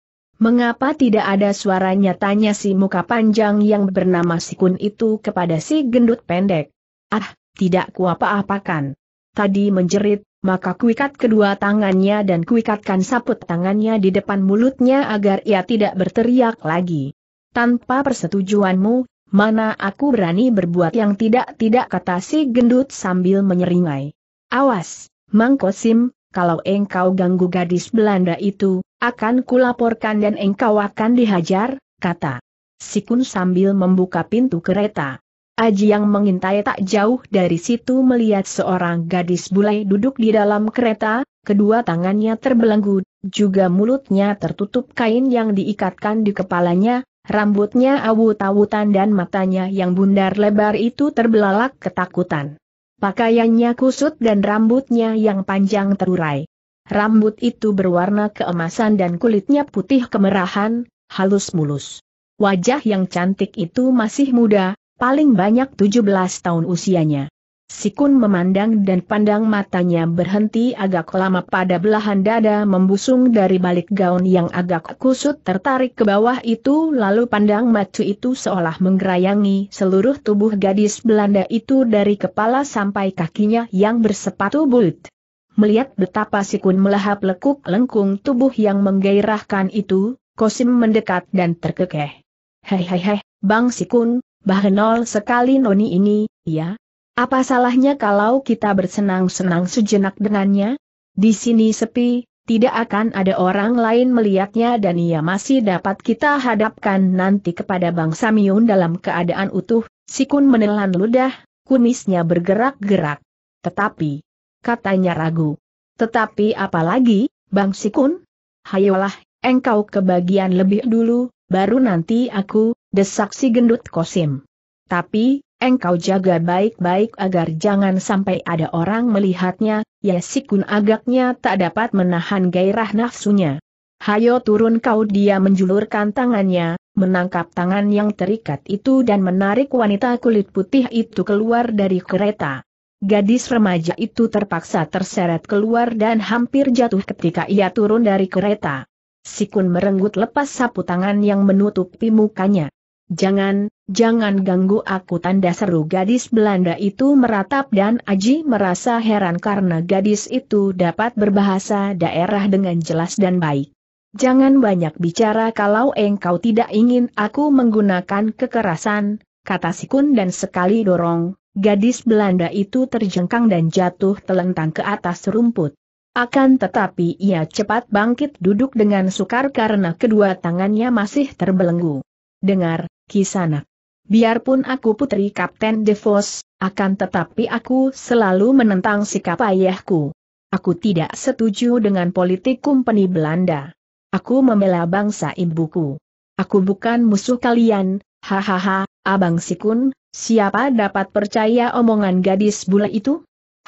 Mengapa tidak ada suaranya tanya si muka panjang yang bernama Sikun itu kepada si gendut pendek. Ah, tidak kuapa apakan Tadi menjerit, maka kuikat kedua tangannya dan kuikatkan saput tangannya di depan mulutnya agar ia tidak berteriak lagi. Tanpa persetujuanmu, mana aku berani berbuat yang tidak-tidak kata si gendut sambil menyeringai. Awas, Mangkosim, kalau engkau ganggu gadis Belanda itu, akan kulaporkan dan engkau akan dihajar, kata Sikun sambil membuka pintu kereta. Aji yang mengintai tak jauh dari situ melihat seorang gadis bule duduk di dalam kereta, kedua tangannya terbelenggu, juga mulutnya tertutup kain yang diikatkan di kepalanya, rambutnya awut-awutan dan matanya yang bundar lebar itu terbelalak ketakutan. Pakaiannya kusut dan rambutnya yang panjang terurai. Rambut itu berwarna keemasan dan kulitnya putih kemerahan, halus mulus. Wajah yang cantik itu masih muda, paling banyak 17 tahun usianya. Sikun memandang dan pandang matanya berhenti agak lama pada belahan dada membusung dari balik gaun yang agak kusut tertarik ke bawah itu lalu pandang matu itu seolah menggerayangi seluruh tubuh gadis Belanda itu dari kepala sampai kakinya yang bersepatu bulut. Melihat betapa Sikun melahap lekuk lengkung tubuh yang menggairahkan itu, Kosim mendekat dan terkekeh. Hei hei hei, Bang Sikun, bahenol sekali noni ini, ya, apa salahnya kalau kita bersenang-senang sejenak dengannya? Di sini sepi, tidak akan ada orang lain melihatnya dan ia masih dapat kita hadapkan nanti kepada Bang Samyun dalam keadaan utuh, Sikun menelan ludah, kunisnya bergerak-gerak. Tetapi, katanya ragu. Tetapi apalagi, Bang Sikun? Hayolah, engkau kebagian lebih dulu, baru nanti aku, Desaksi gendut kosim. Tapi, Engkau jaga baik-baik agar jangan sampai ada orang melihatnya, ya sikun agaknya tak dapat menahan gairah nafsunya. Hayo turun kau dia menjulurkan tangannya, menangkap tangan yang terikat itu dan menarik wanita kulit putih itu keluar dari kereta. Gadis remaja itu terpaksa terseret keluar dan hampir jatuh ketika ia turun dari kereta. Sikun merenggut lepas sapu tangan yang menutupi mukanya. Jangan, Jangan ganggu aku tanda seru gadis Belanda itu meratap dan Aji merasa heran karena gadis itu dapat berbahasa daerah dengan jelas dan baik. Jangan banyak bicara kalau engkau tidak ingin aku menggunakan kekerasan, kata Sikun dan sekali dorong, gadis Belanda itu terjengkang dan jatuh telentang ke atas rumput. Akan tetapi ia cepat bangkit duduk dengan sukar karena kedua tangannya masih terbelenggu. Dengar, Kisanak. Biarpun aku putri Kapten DeVos, akan tetapi aku selalu menentang sikap ayahku. Aku tidak setuju dengan politik kumpeni Belanda. Aku membela bangsa ibuku. Aku bukan musuh kalian, hahaha, abang Sikun, siapa dapat percaya omongan gadis bule itu?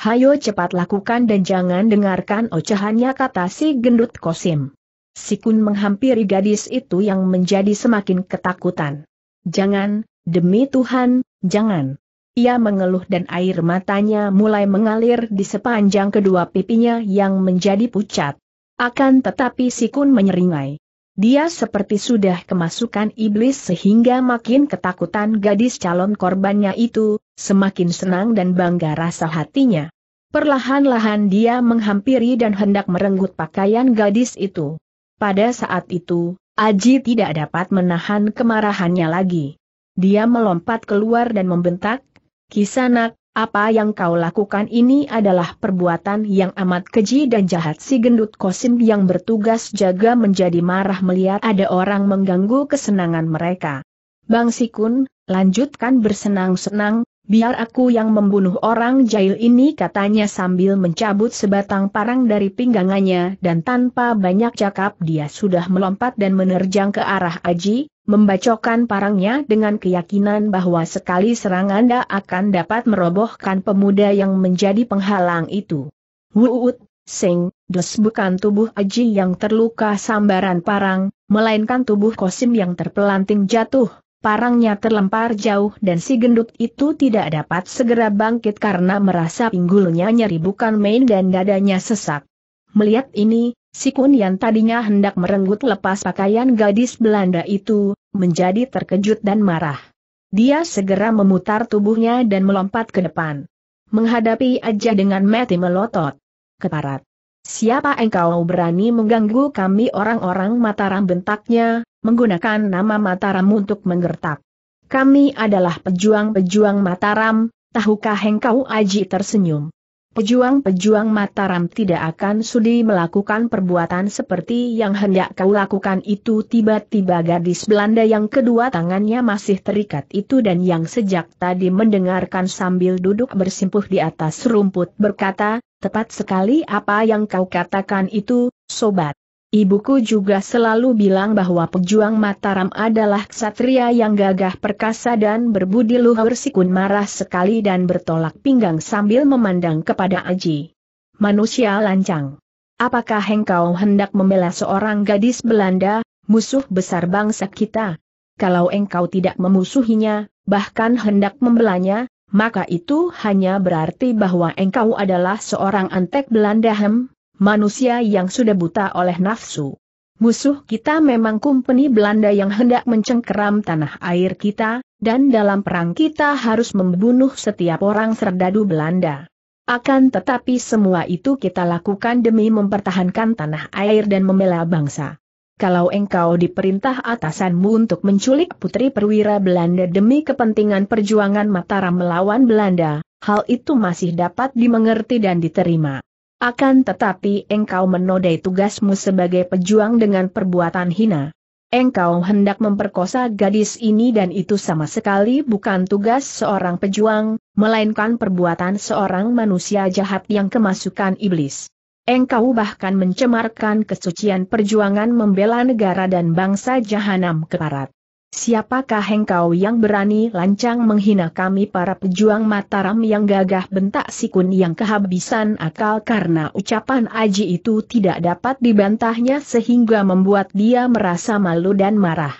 Hayo cepat lakukan dan jangan dengarkan ocehannya kata si gendut kosim. Sikun menghampiri gadis itu yang menjadi semakin ketakutan. Jangan, Demi Tuhan, jangan. Ia mengeluh dan air matanya mulai mengalir di sepanjang kedua pipinya yang menjadi pucat. Akan tetapi Sikun menyeringai. Dia seperti sudah kemasukan iblis sehingga makin ketakutan gadis calon korbannya itu, semakin senang dan bangga rasa hatinya. Perlahan-lahan dia menghampiri dan hendak merenggut pakaian gadis itu. Pada saat itu, Aji tidak dapat menahan kemarahannya lagi. Dia melompat keluar dan membentak, Kisanak, apa yang kau lakukan ini adalah perbuatan yang amat keji dan jahat si gendut kosim yang bertugas jaga menjadi marah melihat ada orang mengganggu kesenangan mereka. Bang Sikun, lanjutkan bersenang-senang, biar aku yang membunuh orang jahil ini katanya sambil mencabut sebatang parang dari pinggangannya dan tanpa banyak cakap dia sudah melompat dan menerjang ke arah Aji, Membacokan parangnya dengan keyakinan bahwa sekali serangan dia akan dapat merobohkan pemuda yang menjadi penghalang itu. Wuut, sing, des bukan tubuh Aji yang terluka sambaran parang, melainkan tubuh Kosim yang terpelanting jatuh, parangnya terlempar jauh dan si gendut itu tidak dapat segera bangkit karena merasa pinggulnya nyeri bukan main dan dadanya sesak. Melihat ini, Si Kun yang tadinya hendak merenggut lepas pakaian gadis Belanda itu, menjadi terkejut dan marah. Dia segera memutar tubuhnya dan melompat ke depan. Menghadapi aja dengan mati melotot. Keparat. Siapa engkau berani mengganggu kami orang-orang Mataram bentaknya, menggunakan nama Mataram untuk menggertak. Kami adalah pejuang-pejuang Mataram, tahukah engkau Aji tersenyum. Pejuang-pejuang Mataram tidak akan sudi melakukan perbuatan seperti yang hendak kau lakukan itu tiba-tiba gadis Belanda yang kedua tangannya masih terikat itu dan yang sejak tadi mendengarkan sambil duduk bersimpuh di atas rumput berkata, tepat sekali apa yang kau katakan itu, sobat. Ibuku juga selalu bilang bahwa pejuang Mataram adalah ksatria yang gagah perkasa dan berbudi luhur sikun marah sekali dan bertolak pinggang sambil memandang kepada Aji. Manusia lancang. Apakah engkau hendak membela seorang gadis Belanda, musuh besar bangsa kita? Kalau engkau tidak memusuhinya, bahkan hendak membelanya, maka itu hanya berarti bahwa engkau adalah seorang antek Belanda hem, manusia yang sudah buta oleh nafsu. Musuh kita memang kumpeni Belanda yang hendak mencengkeram tanah air kita, dan dalam perang kita harus membunuh setiap orang serdadu Belanda. Akan tetapi semua itu kita lakukan demi mempertahankan tanah air dan membela bangsa. Kalau engkau diperintah atasanmu untuk menculik putri perwira Belanda demi kepentingan perjuangan Mataram melawan Belanda, hal itu masih dapat dimengerti dan diterima. Akan tetapi engkau menodai tugasmu sebagai pejuang dengan perbuatan hina. Engkau hendak memperkosa gadis ini dan itu sama sekali bukan tugas seorang pejuang, melainkan perbuatan seorang manusia jahat yang kemasukan iblis. Engkau bahkan mencemarkan kesucian perjuangan membela negara dan bangsa jahanam keparat. Siapakah engkau yang berani lancang menghina kami para pejuang Mataram yang gagah bentak sikun yang kehabisan akal karena ucapan Aji itu tidak dapat dibantahnya sehingga membuat dia merasa malu dan marah.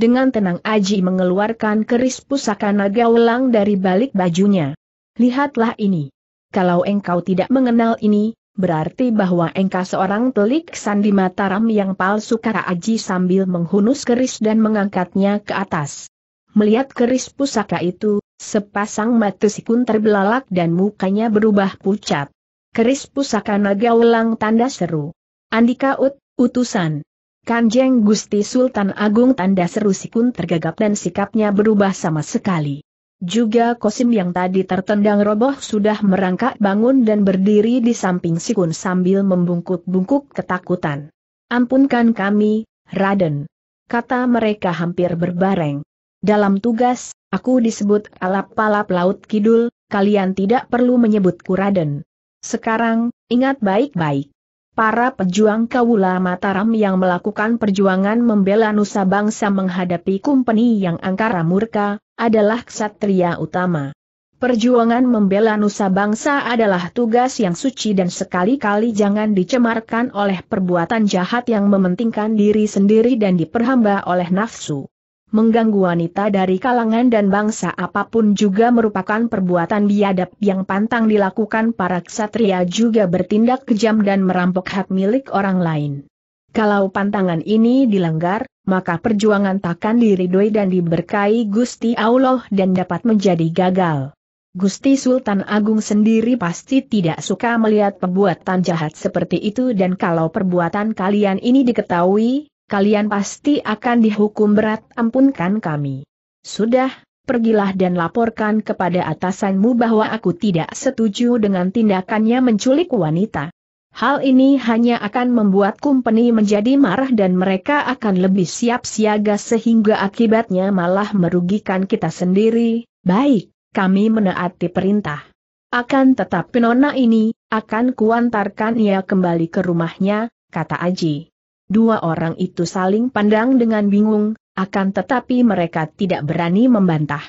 Dengan tenang Aji mengeluarkan keris pusaka naga ulang dari balik bajunya. Lihatlah ini. Kalau engkau tidak mengenal ini, Berarti bahwa engkau seorang telik sandi mataram yang palsu kata Aji sambil menghunus keris dan mengangkatnya ke atas. Melihat keris pusaka itu, sepasang mata sikun terbelalak dan mukanya berubah pucat. Keris pusaka naga ulang tanda seru. Andika Ut, utusan. Kanjeng Gusti Sultan Agung tanda seru sikun tergagap dan sikapnya berubah sama sekali. Juga Kosim yang tadi tertendang roboh sudah merangkak bangun dan berdiri di samping Sikun sambil membungkuk-bungkuk ketakutan. Ampunkan kami, Raden. Kata mereka hampir berbareng. Dalam tugas, aku disebut alap-alap laut kidul, kalian tidak perlu menyebutku Raden. Sekarang, ingat baik-baik. Para pejuang Kawula Mataram yang melakukan perjuangan membela Nusa Bangsa menghadapi kumpeni yang angkara murka, adalah ksatria utama. Perjuangan membela nusa bangsa adalah tugas yang suci dan sekali-kali jangan dicemarkan oleh perbuatan jahat yang mementingkan diri sendiri dan diperhamba oleh nafsu. Mengganggu wanita dari kalangan dan bangsa apapun juga merupakan perbuatan biadab yang pantang dilakukan para ksatria juga bertindak kejam dan merampok hak milik orang lain. Kalau pantangan ini dilanggar, maka perjuangan takkan diridoi dan diberkahi Gusti Allah dan dapat menjadi gagal. Gusti Sultan Agung sendiri pasti tidak suka melihat perbuatan jahat seperti itu dan kalau perbuatan kalian ini diketahui, kalian pasti akan dihukum berat ampunkan kami. Sudah, pergilah dan laporkan kepada atasanmu bahwa aku tidak setuju dengan tindakannya menculik wanita. Hal ini hanya akan membuat kumpeni menjadi marah dan mereka akan lebih siap siaga sehingga akibatnya malah merugikan kita sendiri. Baik, kami menaati perintah. Akan tetapi nona ini, akan kuantarkan ia kembali ke rumahnya, kata Aji. Dua orang itu saling pandang dengan bingung, akan tetapi mereka tidak berani membantah.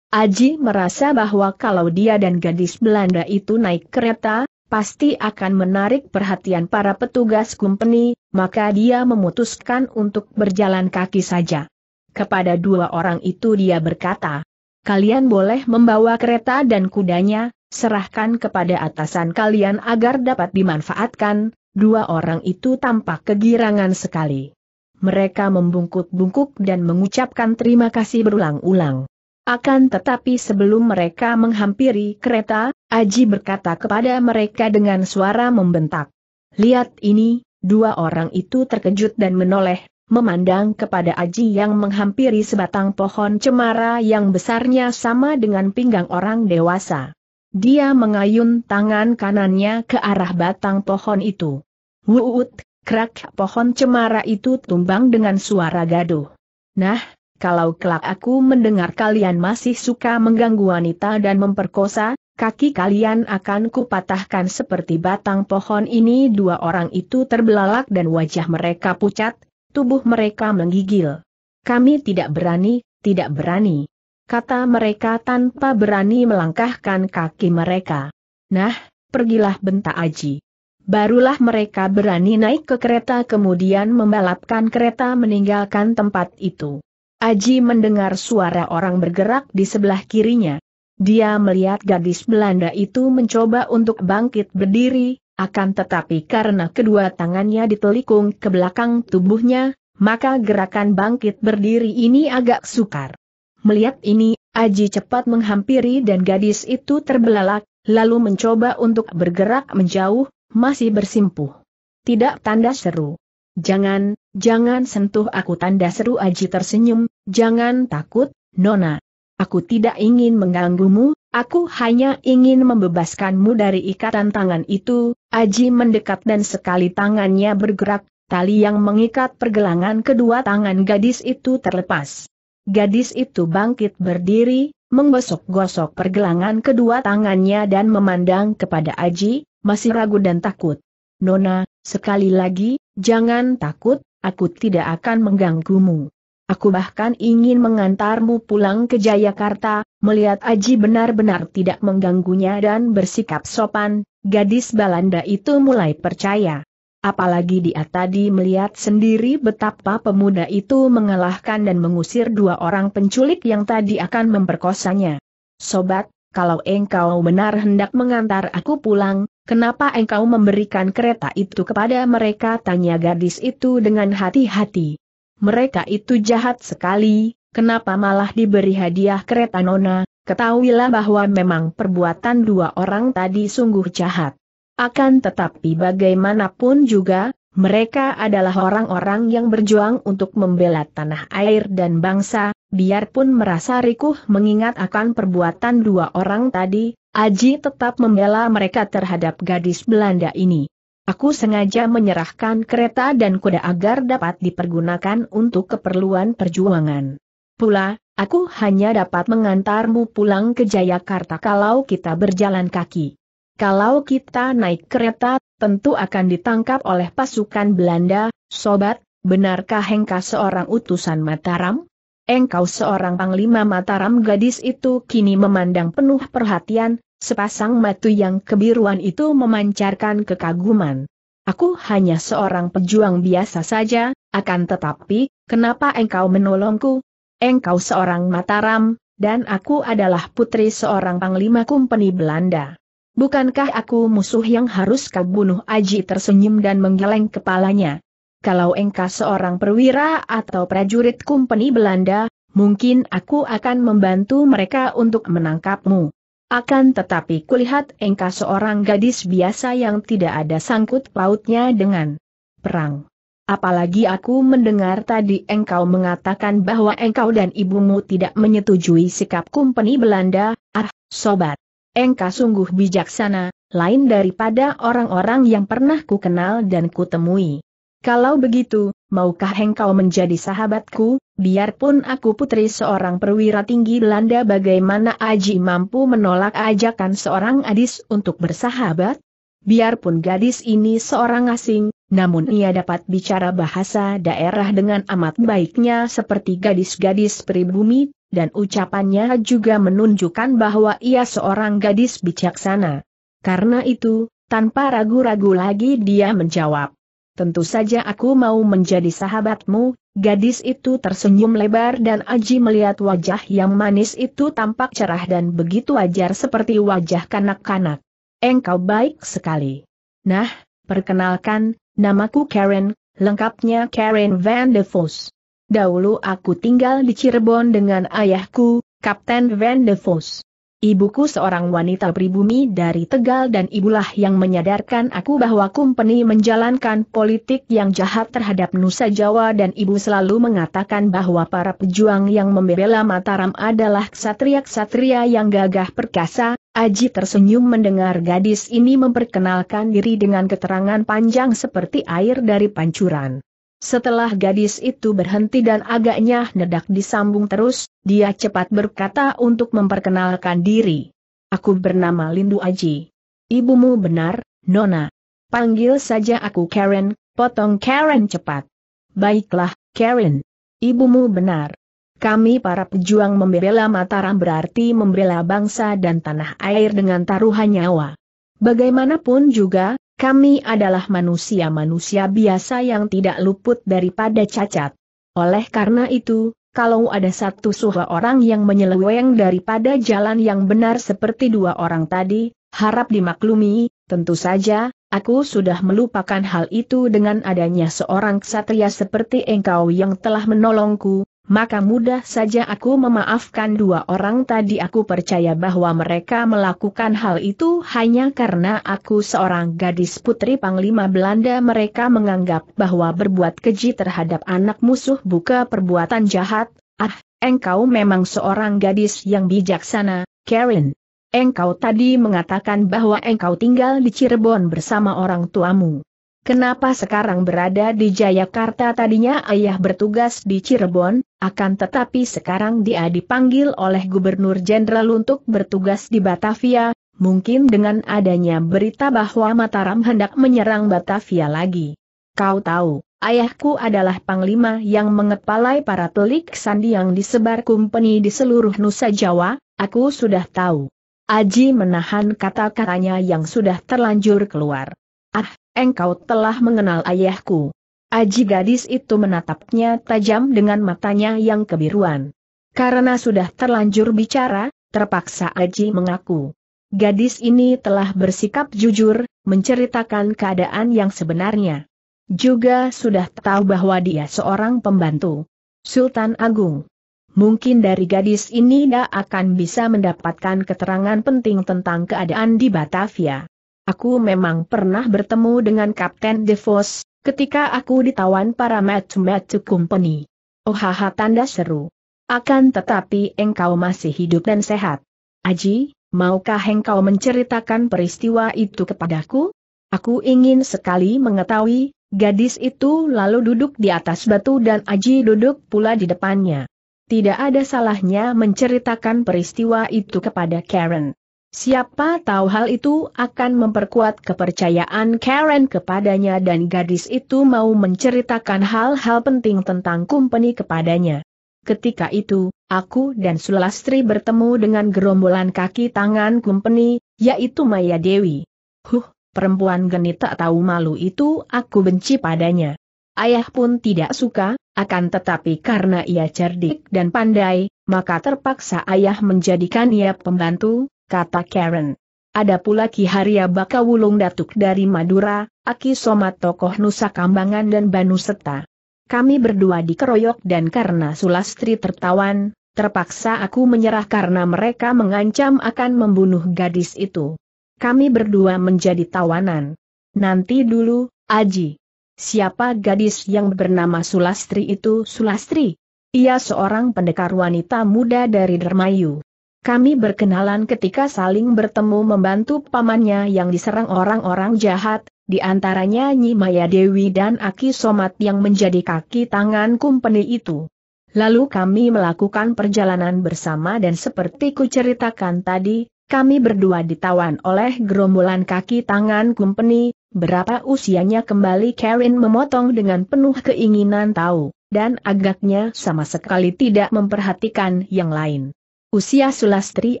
Aji merasa bahwa kalau dia dan gadis Belanda itu naik kereta, pasti akan menarik perhatian para petugas kumpeni, maka dia memutuskan untuk berjalan kaki saja. Kepada dua orang itu dia berkata, kalian boleh membawa kereta dan kudanya, serahkan kepada atasan kalian agar dapat dimanfaatkan, dua orang itu tampak kegirangan sekali. Mereka membungkuk-bungkuk dan mengucapkan terima kasih berulang-ulang. Akan tetapi sebelum mereka menghampiri kereta, Aji berkata kepada mereka dengan suara membentak. Lihat ini, dua orang itu terkejut dan menoleh, memandang kepada Aji yang menghampiri sebatang pohon cemara yang besarnya sama dengan pinggang orang dewasa. Dia mengayun tangan kanannya ke arah batang pohon itu. Wuut, krak pohon cemara itu tumbang dengan suara gaduh. Nah, kalau kelak aku mendengar kalian masih suka mengganggu wanita dan memperkosa, kaki kalian akan kupatahkan seperti batang pohon ini. Dua orang itu terbelalak dan wajah mereka pucat, tubuh mereka menggigil. Kami tidak berani, tidak berani. Kata mereka tanpa berani melangkahkan kaki mereka. Nah, pergilah bentak Aji. Barulah mereka berani naik ke kereta kemudian membalapkan kereta meninggalkan tempat itu. Aji mendengar suara orang bergerak di sebelah kirinya. Dia melihat gadis Belanda itu mencoba untuk bangkit berdiri, akan tetapi karena kedua tangannya ditelikung ke belakang tubuhnya, maka gerakan bangkit berdiri ini agak sukar. Melihat ini, Aji cepat menghampiri dan gadis itu terbelalak, lalu mencoba untuk bergerak menjauh, masih bersimpuh. Tidak tanda seru. Jangan, jangan sentuh aku tanda seru Aji tersenyum, jangan takut, Nona. Aku tidak ingin mengganggumu, aku hanya ingin membebaskanmu dari ikatan tangan itu. Aji mendekat dan sekali tangannya bergerak, tali yang mengikat pergelangan kedua tangan gadis itu terlepas. Gadis itu bangkit berdiri, menggosok-gosok pergelangan kedua tangannya dan memandang kepada Aji, masih ragu dan takut. Nona, sekali lagi, jangan takut, aku tidak akan mengganggumu. Aku bahkan ingin mengantarmu pulang ke Jayakarta, melihat Aji benar-benar tidak mengganggunya dan bersikap sopan, gadis Balanda itu mulai percaya. Apalagi dia tadi melihat sendiri betapa pemuda itu mengalahkan dan mengusir dua orang penculik yang tadi akan memperkosanya. Sobat, kalau engkau benar hendak mengantar aku pulang, kenapa engkau memberikan kereta itu kepada mereka? Tanya gadis itu dengan hati-hati mereka itu jahat sekali, kenapa malah diberi hadiah kereta nona, ketahuilah bahwa memang perbuatan dua orang tadi sungguh jahat. Akan tetapi bagaimanapun juga, mereka adalah orang-orang yang berjuang untuk membela tanah air dan bangsa, biarpun merasa rikuh mengingat akan perbuatan dua orang tadi, Aji tetap membela mereka terhadap gadis Belanda ini. Aku sengaja menyerahkan kereta dan kuda agar dapat dipergunakan untuk keperluan perjuangan. Pula, aku hanya dapat mengantarmu pulang ke Jayakarta kalau kita berjalan kaki. Kalau kita naik kereta, tentu akan ditangkap oleh pasukan Belanda, sobat, benarkah Hengka seorang utusan Mataram? Engkau seorang panglima Mataram gadis itu kini memandang penuh perhatian, Sepasang matu yang kebiruan itu memancarkan kekaguman. Aku hanya seorang pejuang biasa saja, akan tetapi, kenapa engkau menolongku? Engkau seorang Mataram, dan aku adalah putri seorang panglima kumpeni Belanda. Bukankah aku musuh yang harus kau bunuh? Aji tersenyum dan menggeleng kepalanya. Kalau engkau seorang perwira atau prajurit kumpeni Belanda, mungkin aku akan membantu mereka untuk menangkapmu. Akan tetapi kulihat engkau seorang gadis biasa yang tidak ada sangkut pautnya dengan perang. Apalagi aku mendengar tadi engkau mengatakan bahwa engkau dan ibumu tidak menyetujui sikap kumpeni Belanda, ah, sobat. Engkau sungguh bijaksana, lain daripada orang-orang yang pernah ku kenal dan kutemui. Kalau begitu, maukah engkau menjadi sahabatku, biarpun aku putri seorang perwira tinggi Belanda bagaimana Aji mampu menolak ajakan seorang adis untuk bersahabat? Biarpun gadis ini seorang asing, namun ia dapat bicara bahasa daerah dengan amat baiknya seperti gadis-gadis pribumi, dan ucapannya juga menunjukkan bahwa ia seorang gadis bijaksana. Karena itu, tanpa ragu-ragu lagi dia menjawab tentu saja aku mau menjadi sahabatmu, gadis itu tersenyum lebar dan Aji melihat wajah yang manis itu tampak cerah dan begitu wajar seperti wajah kanak-kanak. Engkau baik sekali. Nah, perkenalkan, namaku Karen, lengkapnya Karen Van de Vos. Dahulu aku tinggal di Cirebon dengan ayahku, Kapten Van de Vos. Ibuku seorang wanita pribumi dari Tegal dan ibulah yang menyadarkan aku bahwa kumpeni menjalankan politik yang jahat terhadap Nusa Jawa dan ibu selalu mengatakan bahwa para pejuang yang membela Mataram adalah ksatria-ksatria yang gagah perkasa. Aji tersenyum mendengar gadis ini memperkenalkan diri dengan keterangan panjang seperti air dari pancuran. Setelah gadis itu berhenti dan agaknya nedak disambung terus, dia cepat berkata untuk memperkenalkan diri. Aku bernama Lindu Aji. Ibumu benar, Nona. Panggil saja aku Karen, potong Karen cepat. Baiklah, Karen. Ibumu benar. Kami para pejuang membela Mataram berarti membela bangsa dan tanah air dengan taruhan nyawa. Bagaimanapun juga, kami adalah manusia-manusia biasa yang tidak luput daripada cacat. Oleh karena itu, kalau ada satu suha orang yang menyeleweng daripada jalan yang benar seperti dua orang tadi, harap dimaklumi, tentu saja, aku sudah melupakan hal itu dengan adanya seorang ksatria seperti engkau yang telah menolongku, maka mudah saja aku memaafkan dua orang tadi aku percaya bahwa mereka melakukan hal itu hanya karena aku seorang gadis putri Panglima Belanda mereka menganggap bahwa berbuat keji terhadap anak musuh buka perbuatan jahat, ah, engkau memang seorang gadis yang bijaksana, Karen. Engkau tadi mengatakan bahwa engkau tinggal di Cirebon bersama orang tuamu. Kenapa sekarang berada di Jayakarta tadinya ayah bertugas di Cirebon, akan tetapi sekarang dia dipanggil oleh Gubernur Jenderal untuk bertugas di Batavia, mungkin dengan adanya berita bahwa Mataram hendak menyerang Batavia lagi. Kau tahu, ayahku adalah panglima yang mengepalai para telik sandi yang disebar kumpeni di seluruh Nusa Jawa, aku sudah tahu. Aji menahan kata-katanya yang sudah terlanjur keluar. Ah, engkau telah mengenal ayahku. Aji gadis itu menatapnya tajam dengan matanya yang kebiruan. Karena sudah terlanjur bicara, terpaksa Aji mengaku. Gadis ini telah bersikap jujur, menceritakan keadaan yang sebenarnya. Juga sudah tahu bahwa dia seorang pembantu. Sultan Agung. Mungkin dari gadis ini dia akan bisa mendapatkan keterangan penting tentang keadaan di Batavia. Aku memang pernah bertemu dengan Kapten DeVos, ketika aku ditawan para Matu-Matu Company. Oh, haha tanda seru. Akan tetapi engkau masih hidup dan sehat. Aji, maukah engkau menceritakan peristiwa itu kepadaku? Aku ingin sekali mengetahui, gadis itu lalu duduk di atas batu dan Aji duduk pula di depannya. Tidak ada salahnya menceritakan peristiwa itu kepada Karen. Siapa tahu hal itu akan memperkuat kepercayaan Karen kepadanya dan gadis itu mau menceritakan hal-hal penting tentang company kepadanya. Ketika itu, aku dan Sulastri bertemu dengan gerombolan kaki tangan company, yaitu Maya Dewi. Huh, perempuan genit tak tahu malu itu aku benci padanya. Ayah pun tidak suka, akan tetapi karena ia cerdik dan pandai, maka terpaksa ayah menjadikan ia pembantu, kata Karen. Ada pula Ki Haria Bakawulung Datuk dari Madura, Aki Somat tokoh Nusa Kambangan dan Banu Seta. Kami berdua dikeroyok dan karena Sulastri tertawan, terpaksa aku menyerah karena mereka mengancam akan membunuh gadis itu. Kami berdua menjadi tawanan. Nanti dulu, Aji. Siapa gadis yang bernama Sulastri itu Sulastri? Ia seorang pendekar wanita muda dari Dermayu. Kami berkenalan ketika saling bertemu membantu pamannya yang diserang orang-orang jahat, di antaranya Nyi Maya Dewi dan Aki Somat yang menjadi kaki tangan kumpeni itu. Lalu kami melakukan perjalanan bersama dan seperti kuceritakan tadi, kami berdua ditawan oleh gerombolan kaki tangan kumpeni, berapa usianya kembali Karen memotong dengan penuh keinginan tahu, dan agaknya sama sekali tidak memperhatikan yang lain. Usia sulastri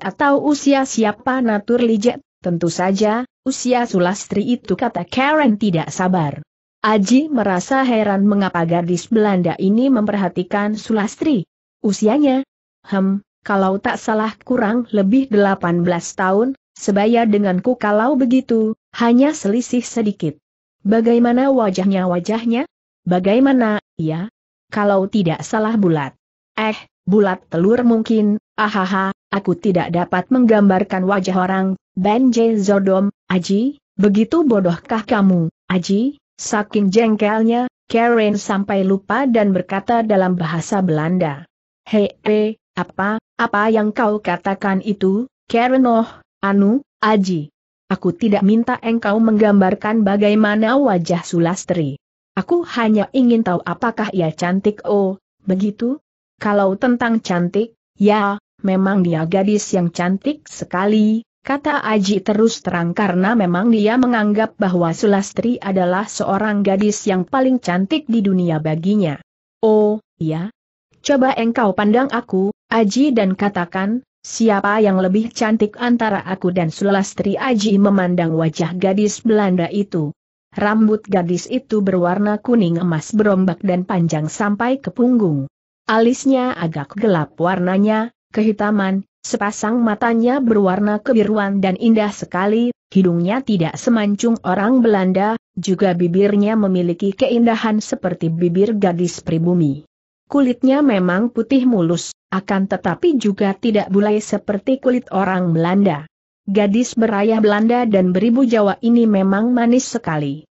atau usia siapa natur lijet? Tentu saja, usia sulastri itu kata Karen tidak sabar. Aji merasa heran mengapa gadis Belanda ini memperhatikan sulastri. Usianya? Hem, kalau tak salah kurang lebih 18 tahun, sebaya denganku kalau begitu, hanya selisih sedikit. Bagaimana wajahnya-wajahnya? Bagaimana, ya? Kalau tidak salah bulat. Eh, bulat telur mungkin, Ahaha, aku tidak dapat menggambarkan wajah orang, Benje Zodom, Aji, begitu bodohkah kamu, Aji? Saking jengkelnya, Karen sampai lupa dan berkata dalam bahasa Belanda. Hei, apa, apa yang kau katakan itu, Karen oh, Anu, Aji. Aku tidak minta engkau menggambarkan bagaimana wajah Sulastri. Aku hanya ingin tahu apakah ia cantik oh, begitu? Kalau tentang cantik, ya, memang dia gadis yang cantik sekali, kata Aji terus terang karena memang dia menganggap bahwa Sulastri adalah seorang gadis yang paling cantik di dunia baginya. Oh, ya? Coba engkau pandang aku, Aji dan katakan, siapa yang lebih cantik antara aku dan Sulastri Aji memandang wajah gadis Belanda itu. Rambut gadis itu berwarna kuning emas berombak dan panjang sampai ke punggung. Alisnya agak gelap warnanya, kehitaman, sepasang matanya berwarna kebiruan dan indah sekali, hidungnya tidak semancung orang Belanda, juga bibirnya memiliki keindahan seperti bibir gadis pribumi. Kulitnya memang putih mulus, akan tetapi juga tidak bulai seperti kulit orang Belanda. Gadis berayah Belanda dan beribu Jawa ini memang manis sekali.